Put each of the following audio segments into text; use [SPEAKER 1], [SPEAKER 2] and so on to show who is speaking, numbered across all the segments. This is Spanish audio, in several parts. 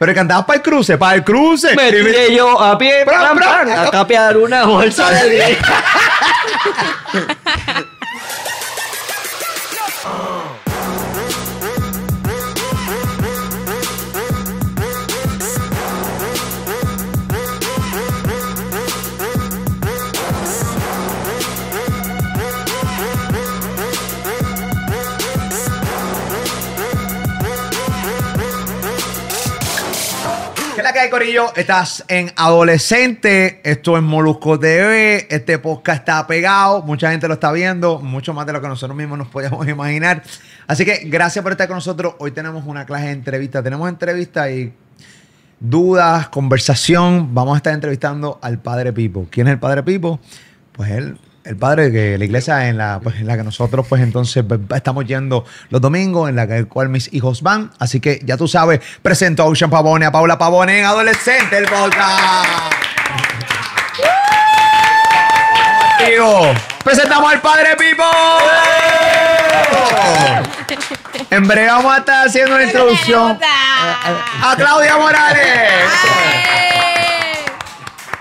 [SPEAKER 1] Pero que andaba para el cruce, para el cruce. Me tiré yo a pie, a capear una bolsa de Corillo? Estás en Adolescente. Esto es Molusco TV. Este podcast está pegado. Mucha gente lo está viendo. Mucho más de lo que nosotros mismos nos podíamos imaginar. Así que gracias por estar con nosotros. Hoy tenemos una clase de entrevista. Tenemos entrevistas y dudas, conversación. Vamos a estar entrevistando al Padre Pipo. ¿Quién es el Padre Pipo? Pues él el padre de la iglesia en la, pues, en la que nosotros pues entonces pues, estamos yendo los domingos, en la que, cual mis hijos van. Así que ya tú sabes, presento a Ocean Pavone, a Paula Pavone en Adolescente el podcast. Presentamos al padre Pipo. En breve vamos a estar haciendo una introducción a
[SPEAKER 2] Claudia Morales.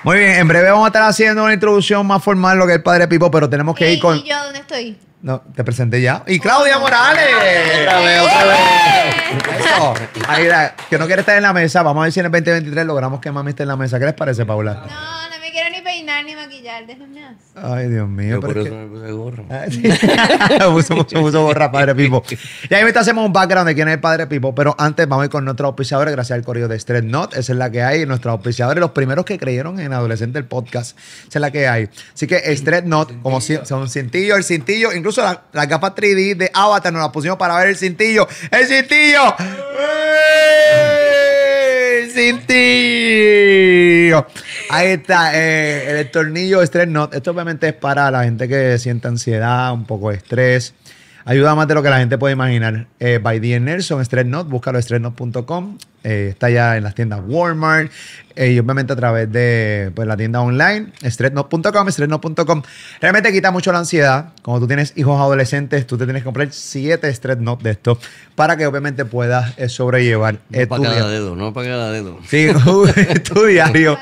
[SPEAKER 1] Muy bien, en breve vamos a estar haciendo una introducción más formal lo que es el padre Pipo, pero tenemos que ir con. ¿Y
[SPEAKER 2] yo dónde estoy?
[SPEAKER 1] No, te presenté ya. Y Claudia oh. Morales. Otra vez, otra vez. Eso. que no quiere estar en la mesa. Vamos a ver si en el 2023 logramos que mami esté en la mesa. ¿Qué les parece, Paula? No, no
[SPEAKER 2] ni maquillar, déjame Ay,
[SPEAKER 1] Dios mío. Yo por eso ah, me puse gorra me puso gorra, Padre Pipo. Y ahí me hacemos un background de quién es el Padre Pipo, pero antes vamos a ir con nuestros auspiciadores, gracias al correo de Stress Not. Esa es la que hay. Nuestros auspiciadores, los primeros que creyeron en Adolescente el podcast, esa es la que hay. Así que Stress Not, como si, son cintillos, el cintillo, incluso la capa 3D de Avatar nos la pusimos para ver el cintillo. ¡El cintillo! ¡Eh! Ahí está, eh, el tornillo estrés no. Esto obviamente es para la gente que siente ansiedad, un poco de estrés. Ayuda más de lo que la gente puede imaginar. Eh, by D.N. Nelson, Stressnot, búscalo stressnot.com. Eh, está ya en las tiendas Walmart eh, y obviamente a través de pues, la tienda online, stressnot.com, stressnot.com. Realmente quita mucho la ansiedad. Como tú tienes hijos adolescentes, tú te tienes que comprar siete stressnot de esto para que obviamente puedas eh, sobrellevar. No para la
[SPEAKER 3] dedo, no para la dedo.
[SPEAKER 1] Sí, tu diario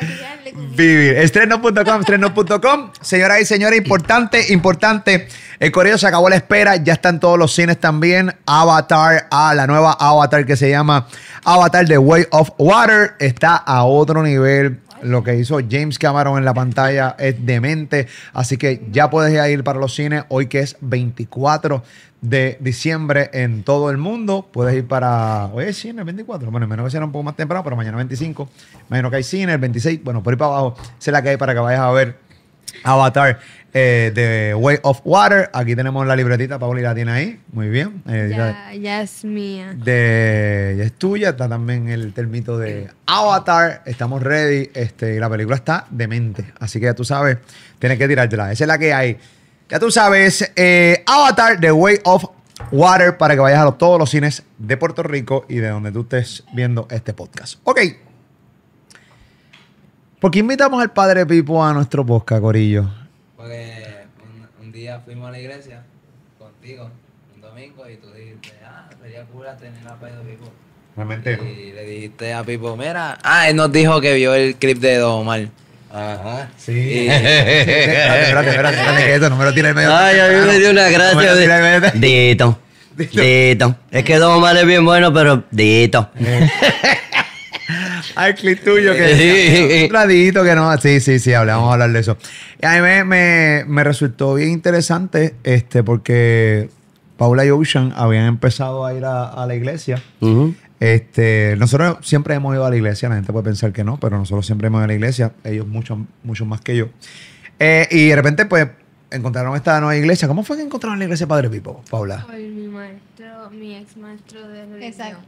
[SPEAKER 1] vivir. Estreno.com, estreno.com. señora y señora importante, importante. El eh, correo se acabó la espera. Ya están todos los cines también. Avatar, a la nueva Avatar que se llama Avatar The Way of Water. Está a otro nivel lo que hizo James Cameron en la pantalla es demente. Así que ya puedes ir para los cines hoy que es 24 de diciembre en todo el mundo. Puedes ir para. Hoy es cine, el 24. Bueno, menos que sea un poco más temprano, pero mañana 25. menos que hay cine, el 26. Bueno, por ahí para abajo. Se la cae para que vayas a ver Avatar The eh, Way of Water. Aquí tenemos la libretita, Pauli la tiene ahí. Muy bien. Eh,
[SPEAKER 2] ya, es mía.
[SPEAKER 1] De, ya es tuya. Está también el termito de Avatar. Estamos ready. Este, la película está demente. Así que ya tú sabes, tienes que tirártela. Esa es la que hay. Ya tú sabes, eh, Avatar, The Way of Water, para que vayas a todos los cines de Puerto Rico y de donde tú estés viendo este podcast. Ok. Porque invitamos al padre Pipo a nuestro podcast, Corillo?
[SPEAKER 4] Porque un, día fuimos a la iglesia contigo, un domingo, y tú dijiste, ah, sería cura tener a Pedro Pipo. Me Y le dijiste a Pipo, mira, ah, él nos dijo que vio el clip de Don Ajá, sí. espérate, espérate, espérate, que eso no me lo tira el medio. Ay, a mí me dio una gracia. Dito.
[SPEAKER 3] Dito. Es que Don es bien bueno, pero Dito. Eh.
[SPEAKER 1] Al clic tuyo que sí. un ladito que no. Sí, sí, sí, hablamos a hablar de eso. A mí me, resultó bien interesante este, porque Paula y Ocean habían empezado a ir a, la iglesia. Este, nosotros siempre hemos ido a la iglesia, la gente puede pensar que no, pero nosotros siempre hemos ido a la iglesia, ellos mucho, mucho más que yo. Eh, y de repente, pues, encontraron esta nueva iglesia. ¿Cómo fue que encontraron la iglesia de Padre Pipo, Paula?
[SPEAKER 2] mi maestro, mi ex maestro de religión.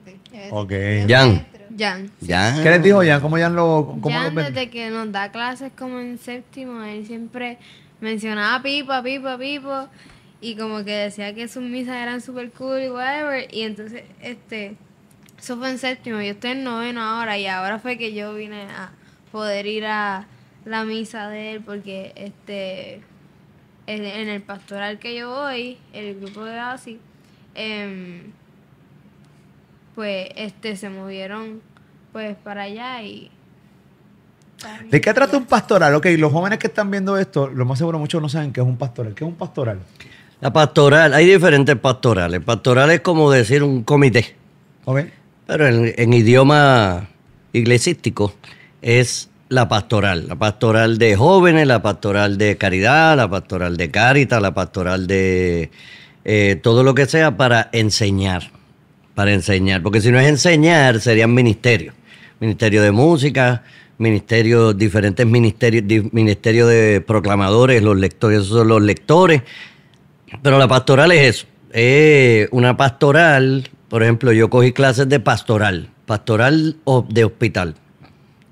[SPEAKER 2] Exacto.
[SPEAKER 3] Ok. Jan.
[SPEAKER 2] Jan. ¿Qué les dijo Jan? ¿Cómo Jan lo...?
[SPEAKER 1] Cómo Jan, desde
[SPEAKER 2] que nos da clases como en séptimo, él siempre mencionaba Pipo, Pipo, Pipo. Y como que decía que sus misas eran super cool y whatever. Y entonces, este... Eso fue en séptimo, yo estoy en noveno ahora y ahora fue que yo vine a poder ir a la misa de él porque este en el pastoral que yo voy, el grupo de ASI, em, pues este se movieron pues
[SPEAKER 3] para allá y
[SPEAKER 1] ¿De qué trata un pastoral? Ok, los jóvenes que están viendo esto, lo más seguro muchos no saben qué es un pastoral. ¿Qué es un pastoral?
[SPEAKER 3] La pastoral, hay diferentes pastorales. Pastoral es como decir un comité. Pero en, en idioma iglesístico es la pastoral, la pastoral de jóvenes, la pastoral de caridad, la pastoral de carita, la pastoral de eh, todo lo que sea para enseñar, para enseñar, porque si no es enseñar serían ministerios, ministerio de música, ministerio, diferentes ministerios, ministerio de proclamadores, los lectores, son los lectores, pero la pastoral es eso, es una pastoral, por ejemplo, yo cogí clases de pastoral, pastoral de hospital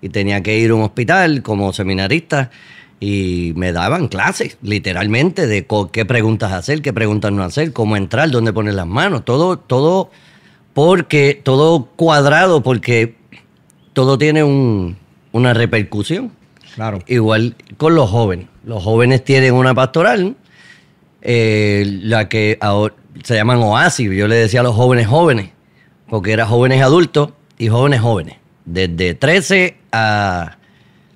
[SPEAKER 3] y tenía que ir a un hospital como seminarista y me daban clases, literalmente, de qué preguntas hacer, qué preguntas no hacer, cómo entrar, dónde poner las manos, todo, todo, porque, todo cuadrado, porque todo tiene una repercusión. Claro. Igual con los jóvenes. Los jóvenes tienen una pastoral, eh, la que ahora se llaman oasis. Yo le decía a los jóvenes jóvenes, porque era jóvenes adultos y jóvenes jóvenes desde 13 a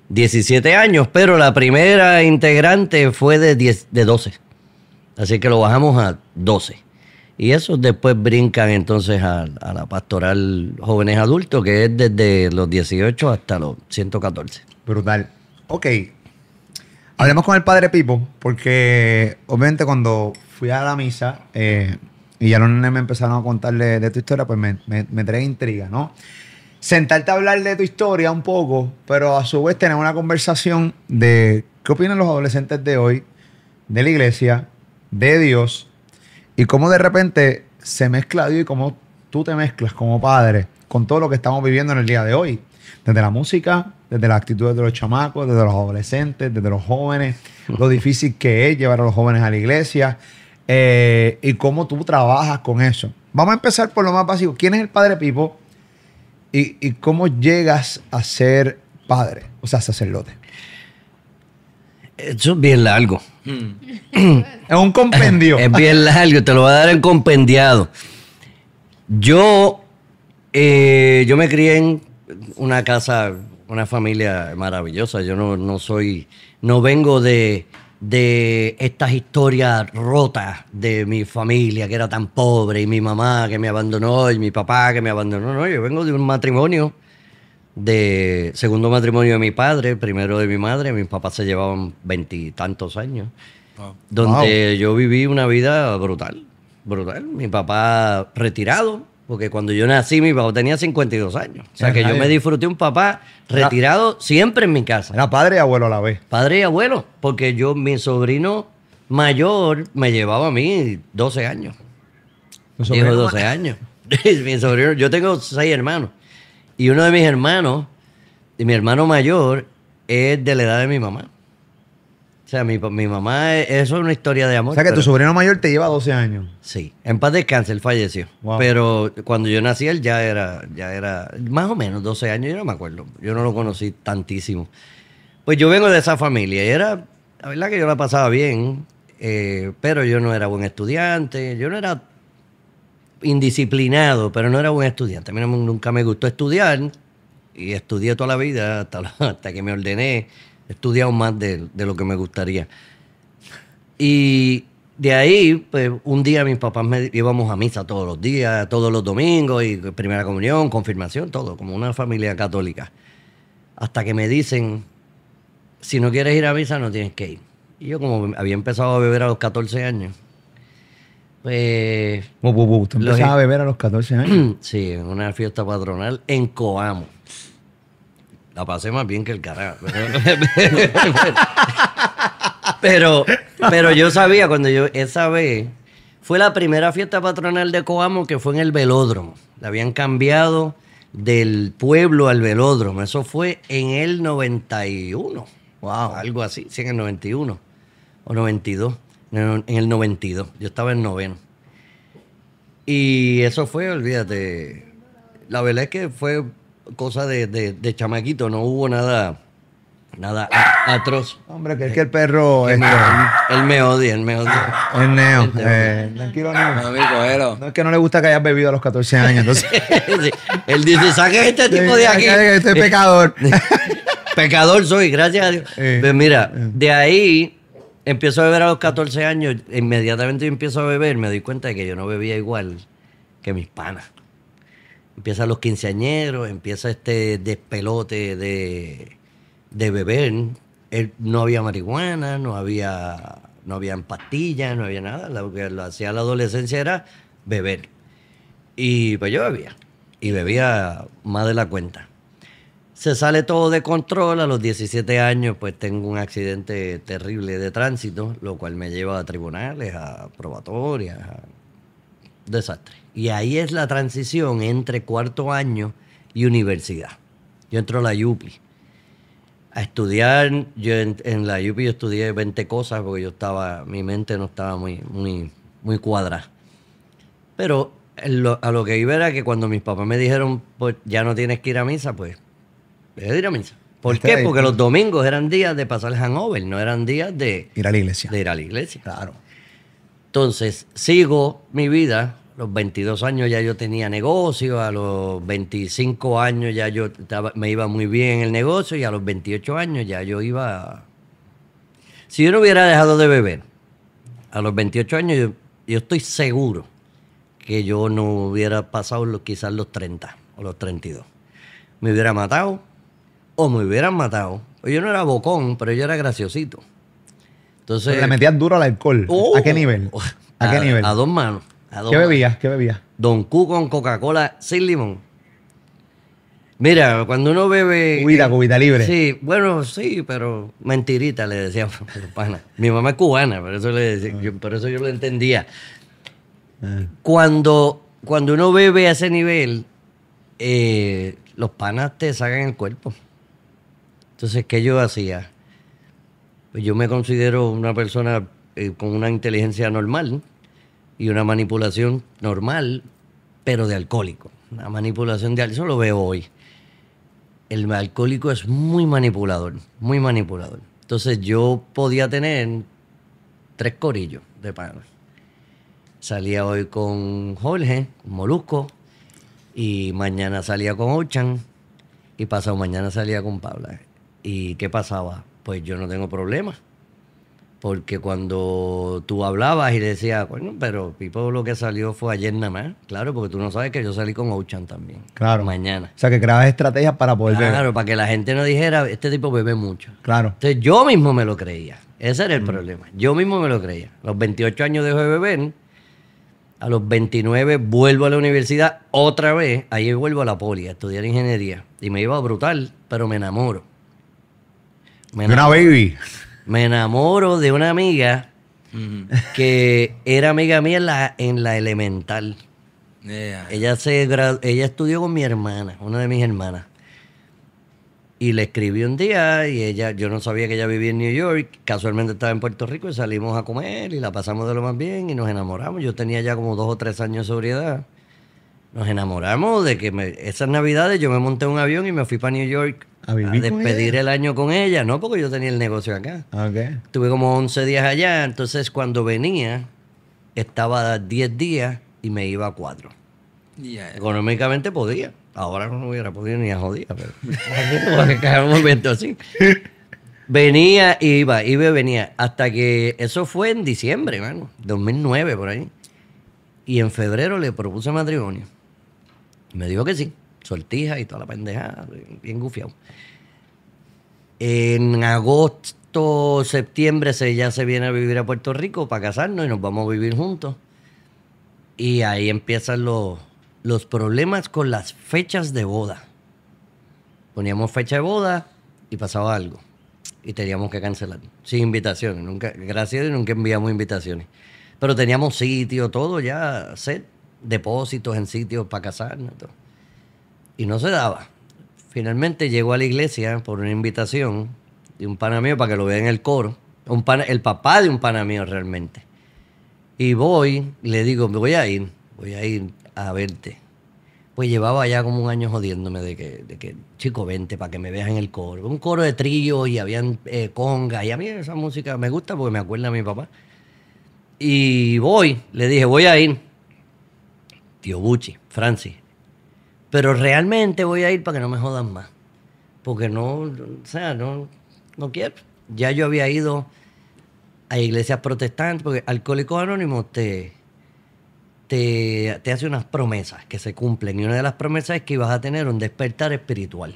[SPEAKER 3] 17 años, pero la primera integrante fue de, de 12. Así que lo bajamos a 12. Y eso después brincan entonces a, la pastoral jóvenes adultos, que es desde los 18 hasta los 114. Brutal. Ok. Hablemos con el
[SPEAKER 1] padre Pipo, porque obviamente cuando fui a la misa eh, y ya los nenes me empezaron a contarle de tu historia, pues me trae intriga, ¿no? sentarte a hablar de tu historia un poco, pero a su vez tener una conversación de qué opinan los adolescentes de hoy, de la iglesia, de Dios, y cómo de repente se mezcla Dios y cómo tú te mezclas como padre con todo lo que estamos viviendo en el día de hoy. Desde la música, desde la actitud de los chamacos, desde los adolescentes, desde los jóvenes, lo difícil que es llevar a los jóvenes a la iglesia eh, y cómo tú trabajas con eso. Vamos a empezar por lo más básico. ¿Quién es el Padre Pipo? ¿Y, cómo llegas a ser padre, o sea, sacerdote?
[SPEAKER 3] Eso es bien largo. Mm. es un compendio. es bien largo, te lo va a dar el compendiado. Yo, eh, yo me crié en una casa, una familia maravillosa. Yo no soy, no vengo de, de estas historias rotas de mi familia que era tan pobre y mi mamá que me abandonó y mi papá que me abandonó. No, yo vengo de un matrimonio, de segundo matrimonio de mi padre, primero de mi madre, mis papás se llevaban veintitantos años,
[SPEAKER 4] donde
[SPEAKER 3] yo viví una vida brutal, brutal. Mi papá retirado, porque cuando yo nací, mi papá tenía 52 años. O sea, que yo me disfruté un papá retirado siempre en mi casa. Era padre y abuelo a la vez. Padre y abuelo, porque yo, mi sobrino mayor me llevaba a mí 12 años. 12 años. mi sobrino, yo tengo 6 hermanos. Y uno de mis hermanos, mi hermano mayor, es de la edad de mi mamá. O sea, mi, mamá, eh, eso es una historia de amor. O sea, que tu sobrino mayor te lleva 12 años. Sí. En paz descanse, él falleció. Pero cuando yo nací, él ya era, ya era más o menos 12 años, yo no me acuerdo. Yo no lo conocí tantísimo. Pues yo vengo de esa familia y era, la verdad que yo la pasaba bien, eh, pero yo no era buen estudiante, yo no era indisciplinado, pero no era buen estudiante. A mí nunca me gustó estudiar y estudié toda la vida hasta, hasta que me ordené estudiado más de, lo que me gustaría. Y de ahí, pues un día mis papás me llevamos a misa todos los días, todos los domingos, y primera comunión, confirmación, todo, como una familia católica. Hasta que me dicen, si no quieres ir a misa, no tienes que ir. Y yo como había empezado a beber a los 14 años, pues...
[SPEAKER 1] a beber a los 14 años?
[SPEAKER 3] sí, en una fiesta patronal en Coamo la pasé más bien que el carajo. pero, pero yo sabía cuando yo, esa vez, fue la primera fiesta patronal de Coamo que fue en el velódromo. La habían cambiado del pueblo al velódromo. Eso fue en el 91. Wow. Algo así, sí, en el 91 o 92. En el 92. Yo estaba en noveno. Y eso fue, olvídate. La verdad es que fue cosa de, de, chamaquito, no hubo nada nada atroz. Hombre, que es que el perro. es neón. él me odia, él me odia. Es Neo. Eh, tranquilo, Neo. No
[SPEAKER 1] es que no le gusta que hayas bebido a los 14 años. Entonces.
[SPEAKER 3] Él dice: saque este tipo de aquí. Este pecador. pecador soy, gracias a Dios. Pues mira, de ahí empiezo a beber a los 14 años. Inmediatamente yo empiezo a beber, me doy cuenta de que yo no bebía igual que mis panas a los quinceañeros, empieza este despelote de, de beber. no había marihuana, no había, no había pastillas, no había nada. Lo que lo hacía la adolescencia era beber. Y pues yo bebía. Y bebía más de la cuenta. Se sale todo de control. A los 17 años, pues tengo un accidente terrible de tránsito, lo cual me lleva a tribunales, a probatorias, a desastre. Y ahí es la transición entre cuarto año y universidad. Yo entro a la YUPI a estudiar. Yo en, la UPI yo estudié 20 cosas porque yo estaba, mi mente no estaba muy, muy, cuadrada. Pero a lo que iba era que cuando mis papás me dijeron, pues ya no tienes que ir a misa, pues dejé de ir a misa. ¿Por este qué? porque los domingos eran días de pasar el hangover, no eran días de ir a la iglesia. De ir a la iglesia. Claro. Entonces, sigo mi vida los 22 años ya yo tenía negocio, a los 25 años ya yo me iba muy bien en el negocio y a los 28 años ya yo iba... Si yo no hubiera dejado de beber, a los 28 años yo, estoy seguro que yo no hubiera pasado quizás los 30 o los 32. Me hubiera matado o me hubieran matado. Yo no era bocón, pero yo era graciosito. Entonces, le metían
[SPEAKER 1] duro al alcohol. a qué oh, oh, nivel? A
[SPEAKER 3] dos manos. ¿Qué bebías? ¿Qué bebías? Don Q con Coca-Cola sin limón. Mira, cuando uno bebe. Cubita, eh, cubita libre. Sí, bueno, sí, pero mentirita le panas. Mi mamá es cubana, por eso, le yo, eso yo lo entendía. Ah. Cuando, cuando uno bebe a ese nivel, eh, los panas te sacan el cuerpo. Entonces, ¿qué yo hacía? Pues yo me considero una persona eh, con una inteligencia normal y una manipulación normal, pero de alcohólico. Una manipulación de alcohólico, eso lo veo hoy. El alcohólico es muy manipulador, muy manipulador. Entonces yo podía tener tres corillos de pan. Salía hoy con Jorge, con Molusco, y mañana salía con Ochan, y pasado mañana salía con Pablo. ¿Y qué pasaba? Pues yo no tengo problemas porque cuando tú hablabas y le decías, bueno, pero Pipo lo que salió fue ayer nada más, claro, porque tú no sabes que yo salí con Ouchan también. Claro. Mañana. O sea, que creabas estrategias para poder Claro, para que la gente no dijera, este tipo bebe mucho. Claro. Entonces yo mismo me lo creía. Ese era el mm. problema. Yo mismo me lo creía. A los 28 años dejo de beber. A los 29 vuelvo a la universidad otra vez. Ahí vuelvo a la poli a estudiar ingeniería. Y me iba brutal, pero me enamoro. Me enamoro. Una baby me enamoro de una amiga que era amiga mía en la, elemental. Ella, se, ella estudió con mi hermana, una de mis hermanas. Y le escribí un día y ella, yo no sabía que ella vivía en New York, casualmente estaba en Puerto Rico y salimos a comer y la pasamos de lo más bien y nos enamoramos. Yo tenía ya como dos o tres años de sobriedad. Nos enamoramos de que esas navidades yo me monté un avión y me fui para New York a, despedir el año con ella, ¿no? Porque yo tenía el negocio acá. Ah, okay. Tuve como 11 días allá, entonces cuando venía estaba 10 días y me iba a 4. Económicamente podía. Ahora no hubiera podido ni a jodida, pero. momento, así. Venía, iba, iba, venía. Hasta que eso fue en diciembre, mano. 2009, por ahí. Y en febrero le propuse matrimonio me dijo que sí, soltija y toda la pendeja, bien gufiado. En agosto, septiembre, se, ya se viene a vivir a Puerto Rico para casarnos y nos vamos a vivir juntos. Y ahí empiezan los, los problemas con las fechas de boda. Poníamos fecha de boda y pasaba algo. Y teníamos que cancelar. Sin invitaciones. Nunca, gracias y nunca enviamos invitaciones. Pero teníamos sitio, todo ya set depósitos en sitios para casarnos. Y no se daba. Finalmente llegó a la iglesia por una invitación de un pana mío para que lo vean en el coro. Un el papá de un pana mío realmente. Y voy, le digo, me voy a ir, voy a ir a verte. Pues llevaba ya como un año jodiéndome de que, de que chico, vente para que me veas en el coro. Un coro de trillo y habían eh, conga congas. Y a mí esa música me gusta porque me acuerda a mi papá. Y voy, le dije, voy a ir tío Buchi, Francis. Pero realmente voy a ir para que no me jodan más. Porque no, o sea, no, no quiero. Ya yo había ido a iglesias protestantes, porque Alcohólicos anónimo te, te, hace unas promesas que se cumplen. Y una de las promesas es que ibas a tener un despertar espiritual.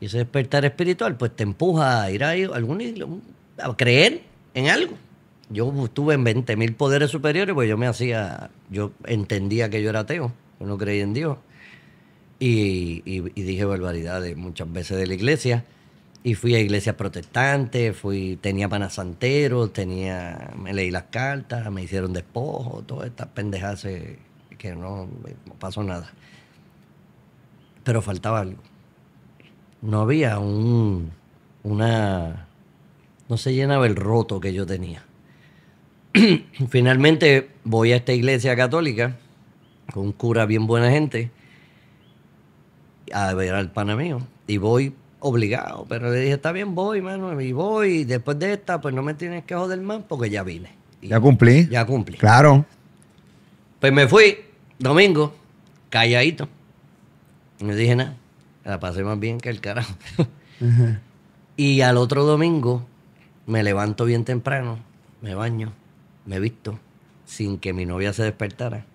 [SPEAKER 3] Y ese despertar espiritual, pues te empuja a ir a, a algún a creer en algo yo estuve en 20 mil poderes superiores, pues yo me hacía, yo entendía que yo era ateo, yo no creía en Dios. Y, dije barbaridades muchas veces de la iglesia. Y fui a iglesias protestantes, fui, tenía panasanteros, tenía, me leí las cartas, me hicieron despojo, todas estas pendejadas que no pasó nada. Pero faltaba algo. No había un, una, no se llenaba el roto que yo tenía. finalmente voy a esta iglesia católica con un cura bien buena gente a ver al pana mío. Y voy obligado, pero le dije, está bien, voy, mano, y voy. Y después de esta, pues no me tienes que joder más porque ya vine.
[SPEAKER 1] ya cumplí. Ya cumplí. Claro.
[SPEAKER 3] Pues me fui, domingo, calladito. No dije nada. La pasé más bien que el carajo. Y al otro domingo me levanto bien temprano, me baño, me he visto sin que mi novia se despertara.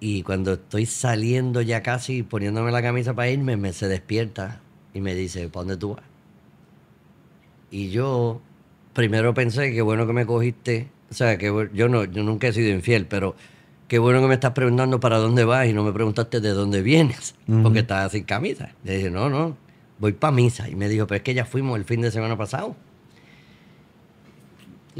[SPEAKER 3] Y cuando estoy saliendo ya casi poniéndome la camisa para irme, me se despierta y me dice, ¿para dónde tú vas? Y yo primero pensé, qué bueno que me cogiste. O sea, que yo, no, yo nunca he sido infiel, pero qué bueno que me estás preguntando para dónde vas y no me preguntaste de dónde vienes, porque estás sin camisa. Le dije, no, no, voy para misa. Y me dijo, pero es que ya fuimos el fin de semana pasado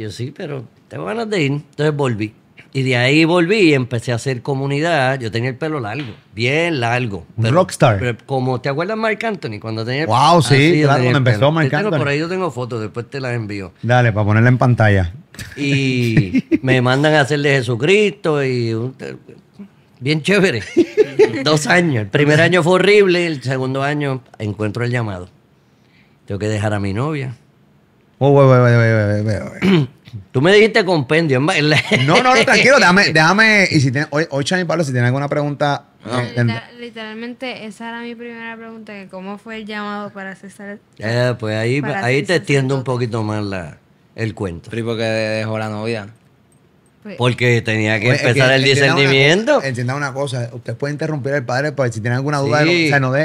[SPEAKER 3] yo, sí, pero tengo ganas de ir. Entonces volví. Y de ahí volví y empecé a hacer comunidad. Yo tenía el pelo largo, bien largo. Pero, rockstar. como te acuerdas Mark Anthony cuando tenía el pelo. Wow, sí, claro, cuando empezó Mark este Anthony. por ahí yo tengo fotos, después te las envío.
[SPEAKER 1] Dale, para ponerla en pantalla.
[SPEAKER 3] Y me mandan a hacer de Jesucristo y bien chévere. Dos años. El primer año fue horrible, el segundo año encuentro el llamado. Tengo que dejar a mi novia uy, uy, uy, uy. Tú me dijiste compendio. no, no, no, tranquilo. Déjame,
[SPEAKER 1] déjame. Y si tiene, hoy, Chani Pablo, si tienes alguna pregunta.
[SPEAKER 3] Ah. Eh,
[SPEAKER 2] literalmente, esa era mi primera pregunta: que ¿cómo fue el llamado para César?
[SPEAKER 3] Eh, pues ahí, ahí te extiendo un poquito más la, el cuento. Pero porque dejó la novia. Pues, porque tenía que pues, empezar el
[SPEAKER 4] discernimiento.
[SPEAKER 1] Entienda una cosa, usted puede interrumpir al padre pues, si tiene alguna duda.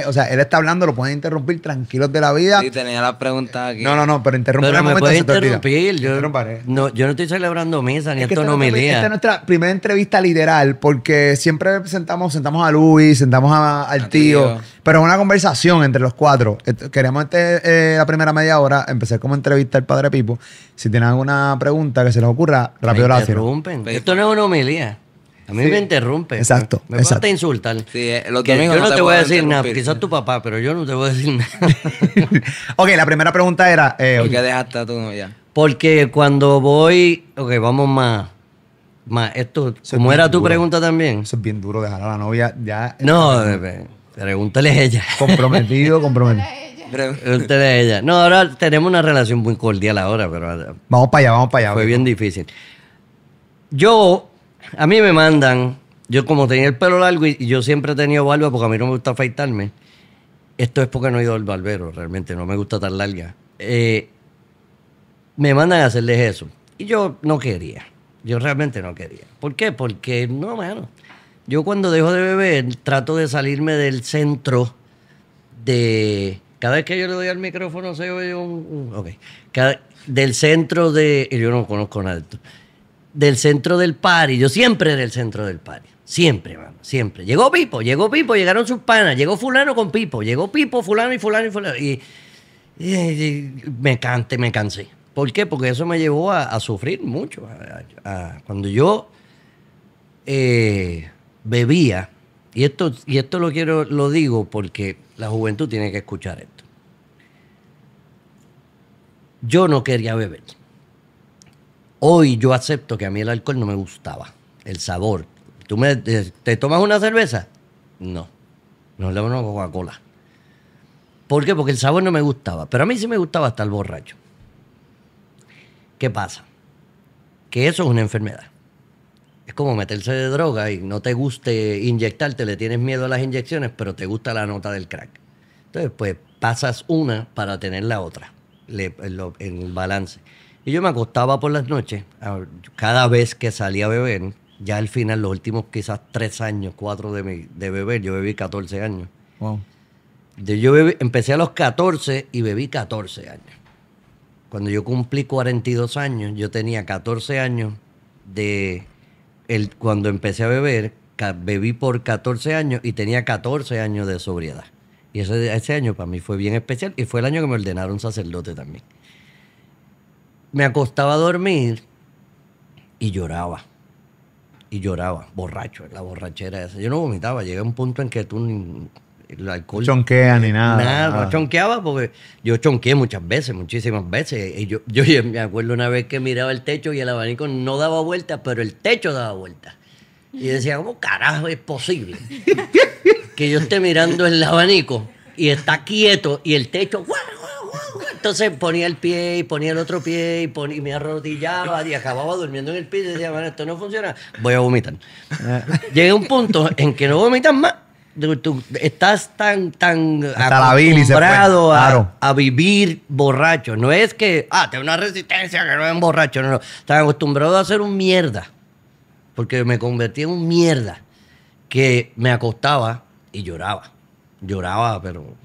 [SPEAKER 1] o, sea, él está hablando, lo pueden interrumpir tranquilos de la vida.
[SPEAKER 3] Sí, tenía la pregunta aquí. No, no, no, pero interrumpir momento, interrumpir. Yo, eh. no, yo no estoy celebrando misa, ni esto no me Esta es
[SPEAKER 1] nuestra primera entrevista literal, porque siempre sentamos, sentamos a Luis, sentamos al tío, pero es una conversación entre los cuatro. Queremos este, eh, la primera media hora empezar como entrevista al padre Pipo. Si tienen alguna pregunta que se les ocurra, rápido la hacen.
[SPEAKER 3] Esto no es una homilía. A mí me interrumpe Exacto. Me, insultar. Eh, yo no, te, voy a decir nada. Quizás tu papá, pero yo no te voy a decir nada. ok, la primera pregunta era. ¿Por eh, qué dejaste a tu novia? Porque cuando voy. Ok, vamos más. más esto, como era tu pregunta
[SPEAKER 1] también. Eso es bien duro dejar a la novia ya.
[SPEAKER 3] No, eh, pregúntale a ella. Comprometido, comprometido. Pregúntale a ella. No, ahora tenemos una relación muy cordial ahora, pero.
[SPEAKER 1] Vamos para allá, vamos para allá. Fue
[SPEAKER 3] bien difícil. Yo, a mí me mandan, yo como tenía el pelo largo y, yo siempre he tenido barba porque a mí no me gusta afeitarme. Esto es porque no he ido al barbero, realmente no me gusta tan larga. Eh, me mandan a hacerles eso. Y yo no quería. Yo realmente no quería. ¿Por qué? Porque, no, mano. Yo cuando dejo de beber, trato de salirme del centro de. Cada vez que yo le doy al micrófono se oye un. ok. del centro de. Yo no conozco nada de del centro del party. Yo siempre era el centro del party. Siempre, mamá, siempre. Llegó Pipo, llegó Pipo, llegaron sus panas, llegó fulano con Pipo, llegó Pipo, fulano y fulano y fulano. Y, me cante, me cansé. ¿Por qué? Porque eso me llevó a, sufrir mucho. cuando yo eh, bebía, y esto, y esto lo quiero, lo digo porque la juventud tiene que escuchar esto. Yo no quería beber Hoy yo acepto que a mí el alcohol no me gustaba, el sabor. ¿Tú te, tomas una cerveza? No, no le una Coca-Cola. ¿Por qué? Porque el sabor no me gustaba, pero a mí sí me gustaba estar borracho. ¿Qué pasa? Que eso es una enfermedad. Es como meterse de droga y no te guste inyectarte, le tienes miedo a las inyecciones, pero te gusta la nota del crack. Entonces, pues pasas una para tener la otra, en el balance. Y yo me acostaba por las noches, cada vez que salía a beber, ya al final, los últimos quizás tres años, cuatro de, de beber, yo bebí 14 años. Wow. Yo empecé a los 14 y bebí 14 años. Cuando yo cumplí 42 años, yo tenía 14 años de... El, cuando empecé a beber, bebí por 14 años y tenía 14 años de sobriedad. Y ese, ese año para mí fue bien especial y fue el año que me ordenaron sacerdote también me acostaba a dormir y lloraba. Y lloraba, borracho, la borrachera esa. Yo no vomitaba, llegué a un punto en que tú ni, el alcohol.
[SPEAKER 1] Chonquea ni eh, nada. Nada, no ah.
[SPEAKER 3] chonqueaba porque yo chonqueé muchas veces, muchísimas veces. Y yo, yo, me acuerdo una vez que miraba el techo y el abanico no daba vuelta, pero el techo daba vuelta. Y decía, ¿cómo carajo es posible que yo esté mirando el abanico y está quieto y el techo ¡guau, entonces ponía el pie y ponía el otro pie y, me arrodillaba y acababa durmiendo en el pie. y decía, bueno, esto no funciona, voy a vomitar. Llegué a un punto en que no vomitas más. estás tan, tan acostumbrado a, vivir borracho. No es que, ah, tengo una resistencia que no es borracho. No, no. acostumbrado a hacer un mierda. Porque me convertí en un mierda que me acostaba y lloraba. Lloraba, pero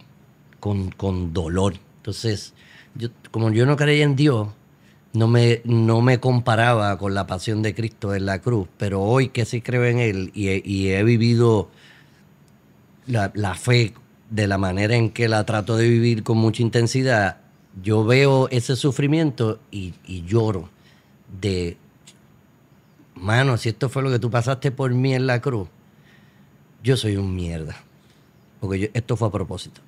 [SPEAKER 3] con, con dolor. Entonces, como yo no creía en Dios, no me, no me comparaba con la pasión de Cristo en la cruz, pero hoy que sí creo en Él y he, vivido la, fe de la manera en que la trato de vivir con mucha intensidad, yo veo ese sufrimiento y, lloro de, mano, si esto fue lo que tú pasaste por mí en la cruz, yo soy un mierda, porque esto fue a propósito.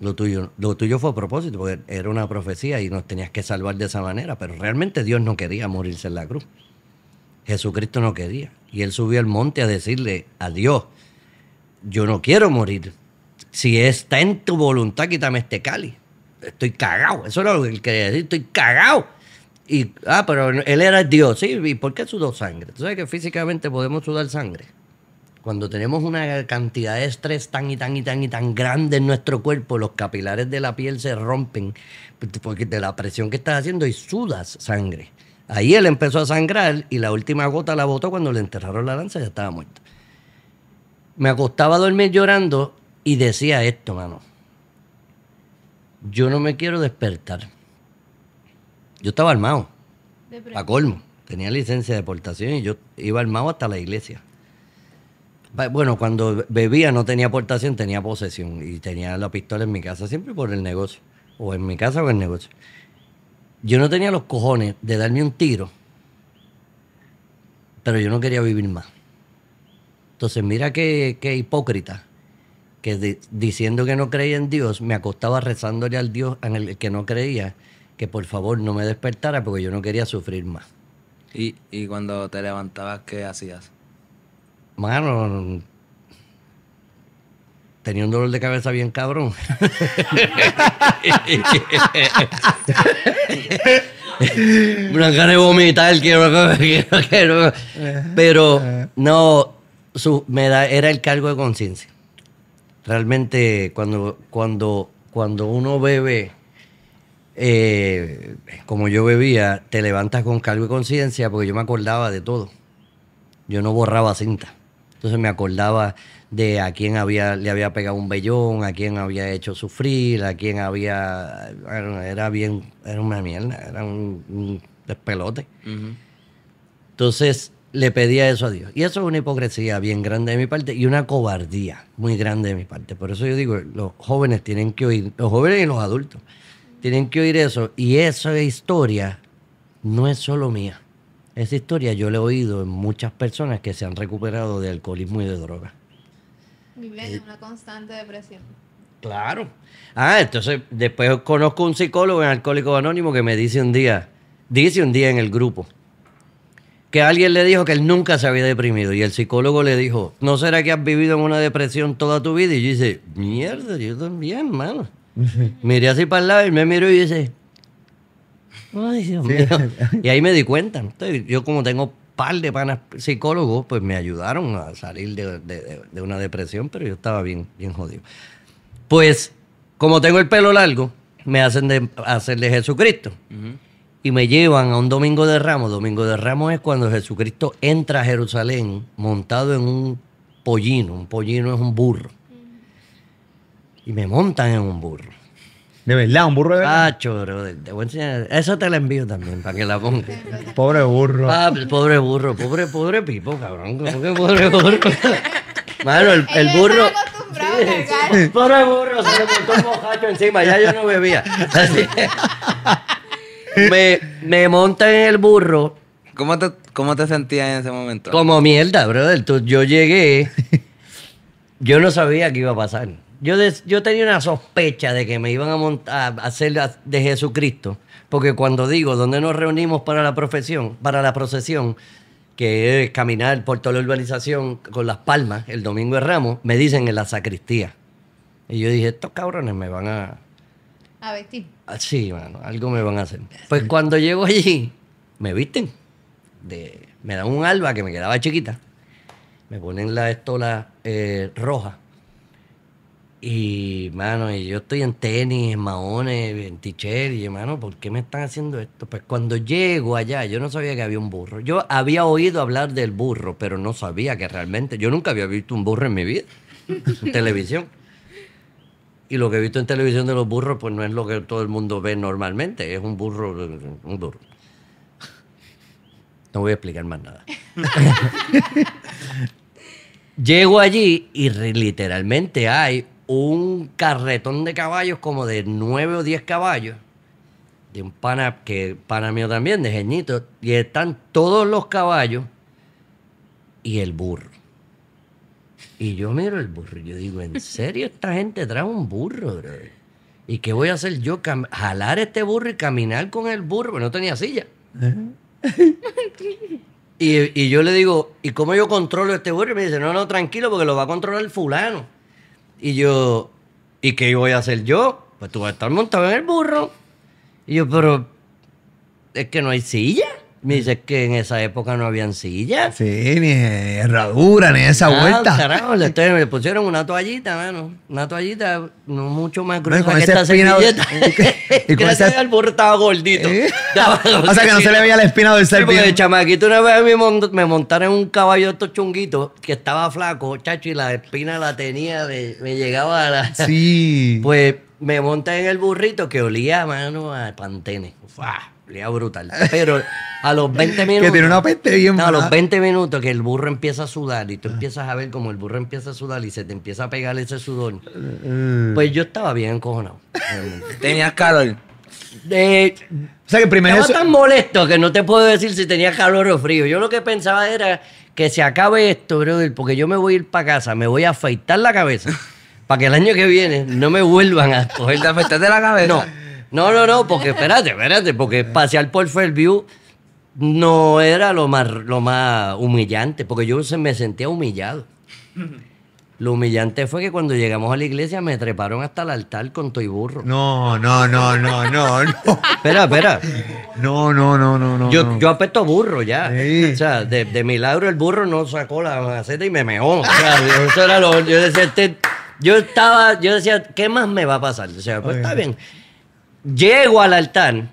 [SPEAKER 3] Lo tuyo, lo tuyo fue a propósito, porque era una profecía y nos tenías que salvar de esa manera, pero realmente Dios no quería morirse en la cruz. Jesucristo no quería. Y él subió al monte a decirle a Dios, yo no quiero morir. Si está en tu voluntad, quítame este cali. Estoy cagado. Eso era lo que él quería decir, estoy cagado. Y, ah, pero él era Dios, sí. ¿Y por qué sudó sangre? Tú sabes que físicamente podemos sudar sangre. Cuando tenemos una cantidad de estrés tan y tan y tan y tan grande en nuestro cuerpo, los capilares de la piel se rompen porque de la presión que estás haciendo y sudas sangre. Ahí él empezó a sangrar y la última gota la botó cuando le enterraron la lanza y ya estaba muerto. Me acostaba a dormir llorando y decía esto, mano. Yo no me quiero despertar. Yo estaba armado. A colmo. Tenía licencia de deportación y yo iba armado hasta la iglesia. Bueno, cuando bebía no tenía aportación, tenía posesión y tenía la pistola en mi casa siempre por el negocio, o en mi casa o en el negocio. Yo no tenía los cojones de darme un tiro, pero yo no quería vivir más. Entonces mira qué, hipócrita, que diciendo que no creía en Dios, me acostaba rezándole al Dios en el que no creía, que por favor no me despertara porque yo no quería sufrir más.
[SPEAKER 4] ¿Y, y cuando te levantabas, qué hacías?
[SPEAKER 3] Mano, tenía un dolor de cabeza bien cabrón. Una cara de vomitar, Pero no, me da, era el cargo de conciencia. Realmente cuando, cuando, cuando uno bebe, eh, como yo bebía, te levantas con cargo y conciencia porque yo me acordaba de todo. Yo no borraba cinta. Entonces me acordaba de a quién había, le había pegado un vellón, a quién había hecho sufrir, a quién había... era bien, era una mierda, era un, despelote. Entonces le pedía eso a Dios. Y eso es una hipocresía bien grande de mi parte y una cobardía muy grande de mi parte. Por eso yo digo, los jóvenes tienen que oír, los jóvenes y los adultos, tienen que oír eso. Y esa historia no es solo mía. Esa historia yo la he oído en muchas personas que se han recuperado de alcoholismo y de droga.
[SPEAKER 2] Viven en eh, una constante depresión.
[SPEAKER 3] Claro. Ah, entonces después conozco un psicólogo en Alcohólico Anónimo que me dice un día, dice un día en el grupo, que alguien le dijo que él nunca se había deprimido y el psicólogo le dijo, ¿no será que has vivido en una depresión toda tu vida? Y yo dice, mierda, yo también, mano. Miré así para el lado y me miró y dice, Y ahí me di cuenta. yo como tengo par de panas psicólogos, pues me ayudaron a salir de, una depresión, pero yo estaba bien, bien jodido. Pues, como tengo el pelo largo, me hacen de, hacer de Jesucristo. Y me llevan a un domingo de ramos. Domingo de ramos es cuando Jesucristo entra a Jerusalén montado en un pollino. Un pollino es un burro. Y me montan en un burro. De verdad, un burro de verdad. Pacho, ah, bro, te voy a enseñar. Eso te lo envío también, para que la pongas. Pobre burro. Ah, pues, pobre burro, pobre, pobre pipo, cabrón. ¿Cómo que pobre burro? Mano, el, burro. Pobre burro, se le montó un mojacho encima, ya yo no bebía. me, me
[SPEAKER 4] monta en el burro ¿Cómo te, cómo te sentías en ese momento?
[SPEAKER 3] como mierda, brother. yo llegué, yo no sabía qué iba a pasar. Yo, tenía una sospecha de que me iban a, montar, a hacer de Jesucristo, porque cuando digo dónde nos reunimos para la profesión, para la procesión, que es caminar por toda la urbanización con las palmas el domingo de Ramos, me dicen en la sacristía. Y yo dije, estos cabrones me van a... A vestir. Ah, sí, mano, algo me van a hacer. Pues cuando llego allí, me visten. De, me dan un alba que me quedaba chiquita. Me ponen la estola eh, roja y, mano, y yo estoy en tenis, en maones, en tichel, y, mano, ¿por qué me están haciendo esto? Pues cuando llego allá, yo no sabía que había un burro. Yo había oído hablar del burro, pero no sabía que realmente, yo nunca había visto un burro en mi vida, en televisión. Y lo que he visto en televisión de los burros, pues no es lo que todo el mundo ve normalmente, es un burro, un burro. No voy a explicar más nada. Llego allí y literalmente hay un carretón de caballos como de nueve o diez caballos de un pana que pana mío también de Geñito y están todos los caballos y el burro. Y yo miro el burro y yo digo, ¿en serio esta gente trae un burro, ¿Y qué voy a hacer yo? Jalar este burro y caminar con el burro, no tenía silla.
[SPEAKER 2] Eh.
[SPEAKER 3] y, y yo le digo, ¿y cómo yo controlo este burro? Y me dice, no, no, tranquilo, porque lo va a controlar el fulano. Y yo, ¿y qué voy a hacer yo? Pues tú vas a estar montado en el burro. Y yo, pero es que no hay silla. Me dice que en esa época no habían sillas. Sí, ni herradura, ni esa ah, vuelta. Carajo, le, pusieron una toallita, mano. Una toallita no mucho más gruesa con que esta espina, servilleta. Y, con ese estaba gordito. o sea que no se le veía la espina del serpiente. Sí, porque el chamaquito una vez me montaron en un caballo de estos chunguitos que estaba flaco, chacho, y la espina la tenía, me, me llegaba a la... Sí. Pues me monté en el burrito que olía, mano, a pantene. Ufá brutal. Pero a los 20 minutos. que tiene una peste bien A los 20 minutos que el burro empieza a sudar y tú empiezas a ver como el burro empieza a sudar y se te empieza a pegar ese sudor. Mm. Pues yo estaba bien encojonado. Tenías calor. o sea que primero estaba tan molesto que no te puedo decir si tenía calor o frío. Yo lo que pensaba era que se acabe esto, brother, porque yo me voy a ir para casa, me voy a afeitar la cabeza para que el año que viene no me vuelvan a coger. de de la cabeza? No no, no, no, porque espérate, espérate, porque pasear por Fairview no era lo más, lo más humillante, porque yo me sentía humillado. Lo humillante fue que cuando llegamos a la iglesia me treparon hasta el altar con burro.
[SPEAKER 1] No, no, no,
[SPEAKER 3] no, no, no. Espera, espera. No, no, no, no, no. Yo, yo apesto burro ya. O sea, de, milagro el burro no sacó la maceta y me meó. O sea, eso era lo, yo decía, este, yo estaba, yo decía, ¿qué más me va a pasar? O sea, pues está bien. Llego al altar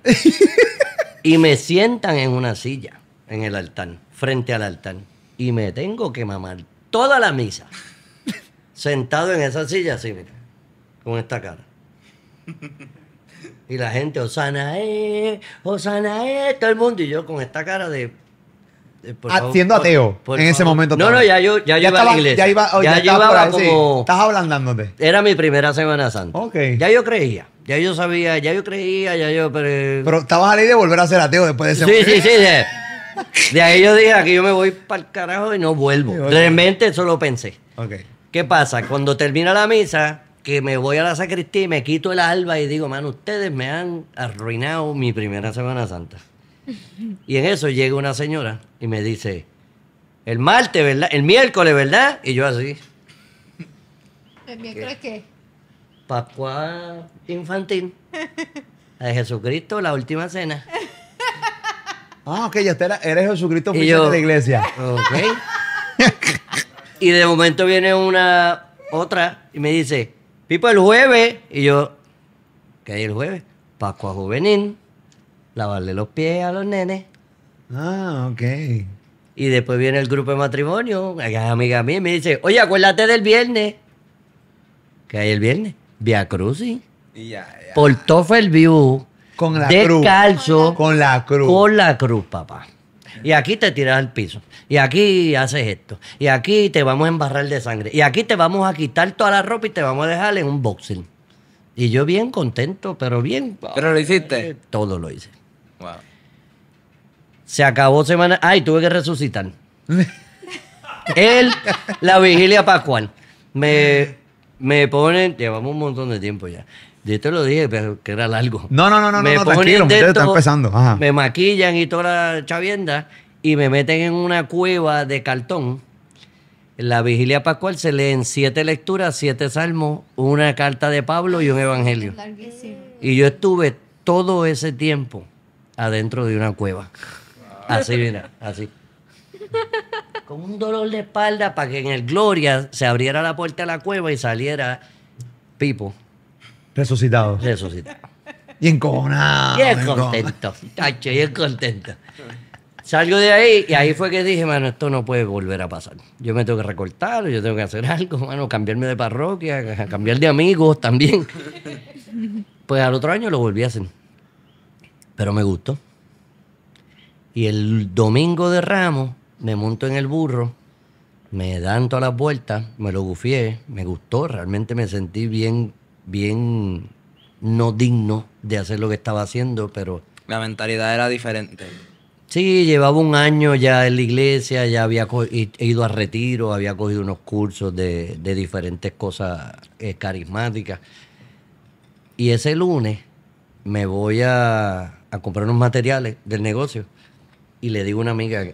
[SPEAKER 3] y me sientan en una silla, en el altar, frente al altar. Y me tengo que mamar toda la misa, sentado en esa silla así, mira, con esta cara. Y la gente, Osana, eh, Osanae, eh", todo el mundo. Y yo con esta cara de eh, ah, siendo ateo en ese momento. No, no, ya yo, ya, iba a la iglesia. Ya, iba, ya, estaba Estás ablandándote. Era mi primera Semana Santa. Ya yo creía. Ya yo sabía, ya yo creía, ya yo... Eh, pero,
[SPEAKER 1] estabas a la idea de volver a ser ateo después de ese Sí, sí,
[SPEAKER 3] sí. De, de ahí yo dije, aquí yo me voy para el carajo y no vuelvo. Realmente eso lo pensé. ¿Qué pasa? Cuando termina la misa, que me voy a la sacristía y me quito el alba y digo, man ustedes me han arruinado mi primera Semana Santa. Y en eso llega una señora y me dice, el martes, ¿verdad? El miércoles, ¿verdad? Y yo así.
[SPEAKER 2] ¿El miércoles qué?
[SPEAKER 3] Pascua infantil. La De Jesucristo, la última cena.
[SPEAKER 1] Ah, ok, ya usted eres Jesucristo
[SPEAKER 3] oficial de la iglesia. Ok. y de momento viene una otra y me dice, Pipo, el jueves. Y yo, ¿qué hay el jueves? Pascua juvenil, lavarle los pies a los nenes. Ah, ok. Y después viene el grupo de matrimonio, amiga mía, y me dice, oye, acuérdate del viernes. ¿Qué hay el viernes? Via Cruz Ya, ya. Por Tofel View. Con la cruz. Descalzo. Con la cruz. Con la cruz, papá. Y aquí te tiras al piso. Y aquí haces esto. Y aquí te vamos a embarrar de sangre. Y aquí te vamos a quitar toda la ropa y te vamos a dejar en un boxing. Y yo bien contento, pero bien. ¿Pero lo hiciste? Eh, todo lo hice. Wow. Se acabó semana. Ay, tuve que resucitar. Él, la vigilia pascual. Me, me ponen. Llevamos un montón de tiempo ya. Yo te lo dije, pero que era largo. No, no, no, no, me no, dentro, empezando. Ajá. Me maquillan y toda la chavienda y me meten en una cueva de cartón. la vigilia pascual se leen siete lecturas, siete salmos, una carta de Pablo y un evangelio. Y yo estuve todo ese tiempo adentro de una cueva. Así, mira, así. Con un dolor de espalda para que en el Gloria se abriera la puerta de la cueva y saliera Pipo. Resucitado. Resucitado. Y
[SPEAKER 1] encojonado. es contento.
[SPEAKER 3] Tacho, es contento. Salgo de ahí y ahí fue que dije, mano, esto no puede volver a pasar. Yo me tengo que recortar, yo tengo que hacer algo, mano, cambiarme de parroquia, cambiar de amigos también. Pues al otro año lo volví a hacer. Pero me gustó. Y el domingo de Ramos me monto en el burro, me dan todas las vueltas, me lo gufié, me gustó, realmente me sentí bien, bien no digno de hacer lo que estaba haciendo, pero... La mentalidad era diferente. Sí, llevaba un año ya en la iglesia, ya había e ido a retiro, había cogido unos cursos de, diferentes cosas eh, carismáticas. Y ese lunes me voy a comprar unos materiales del negocio y le digo a una amiga,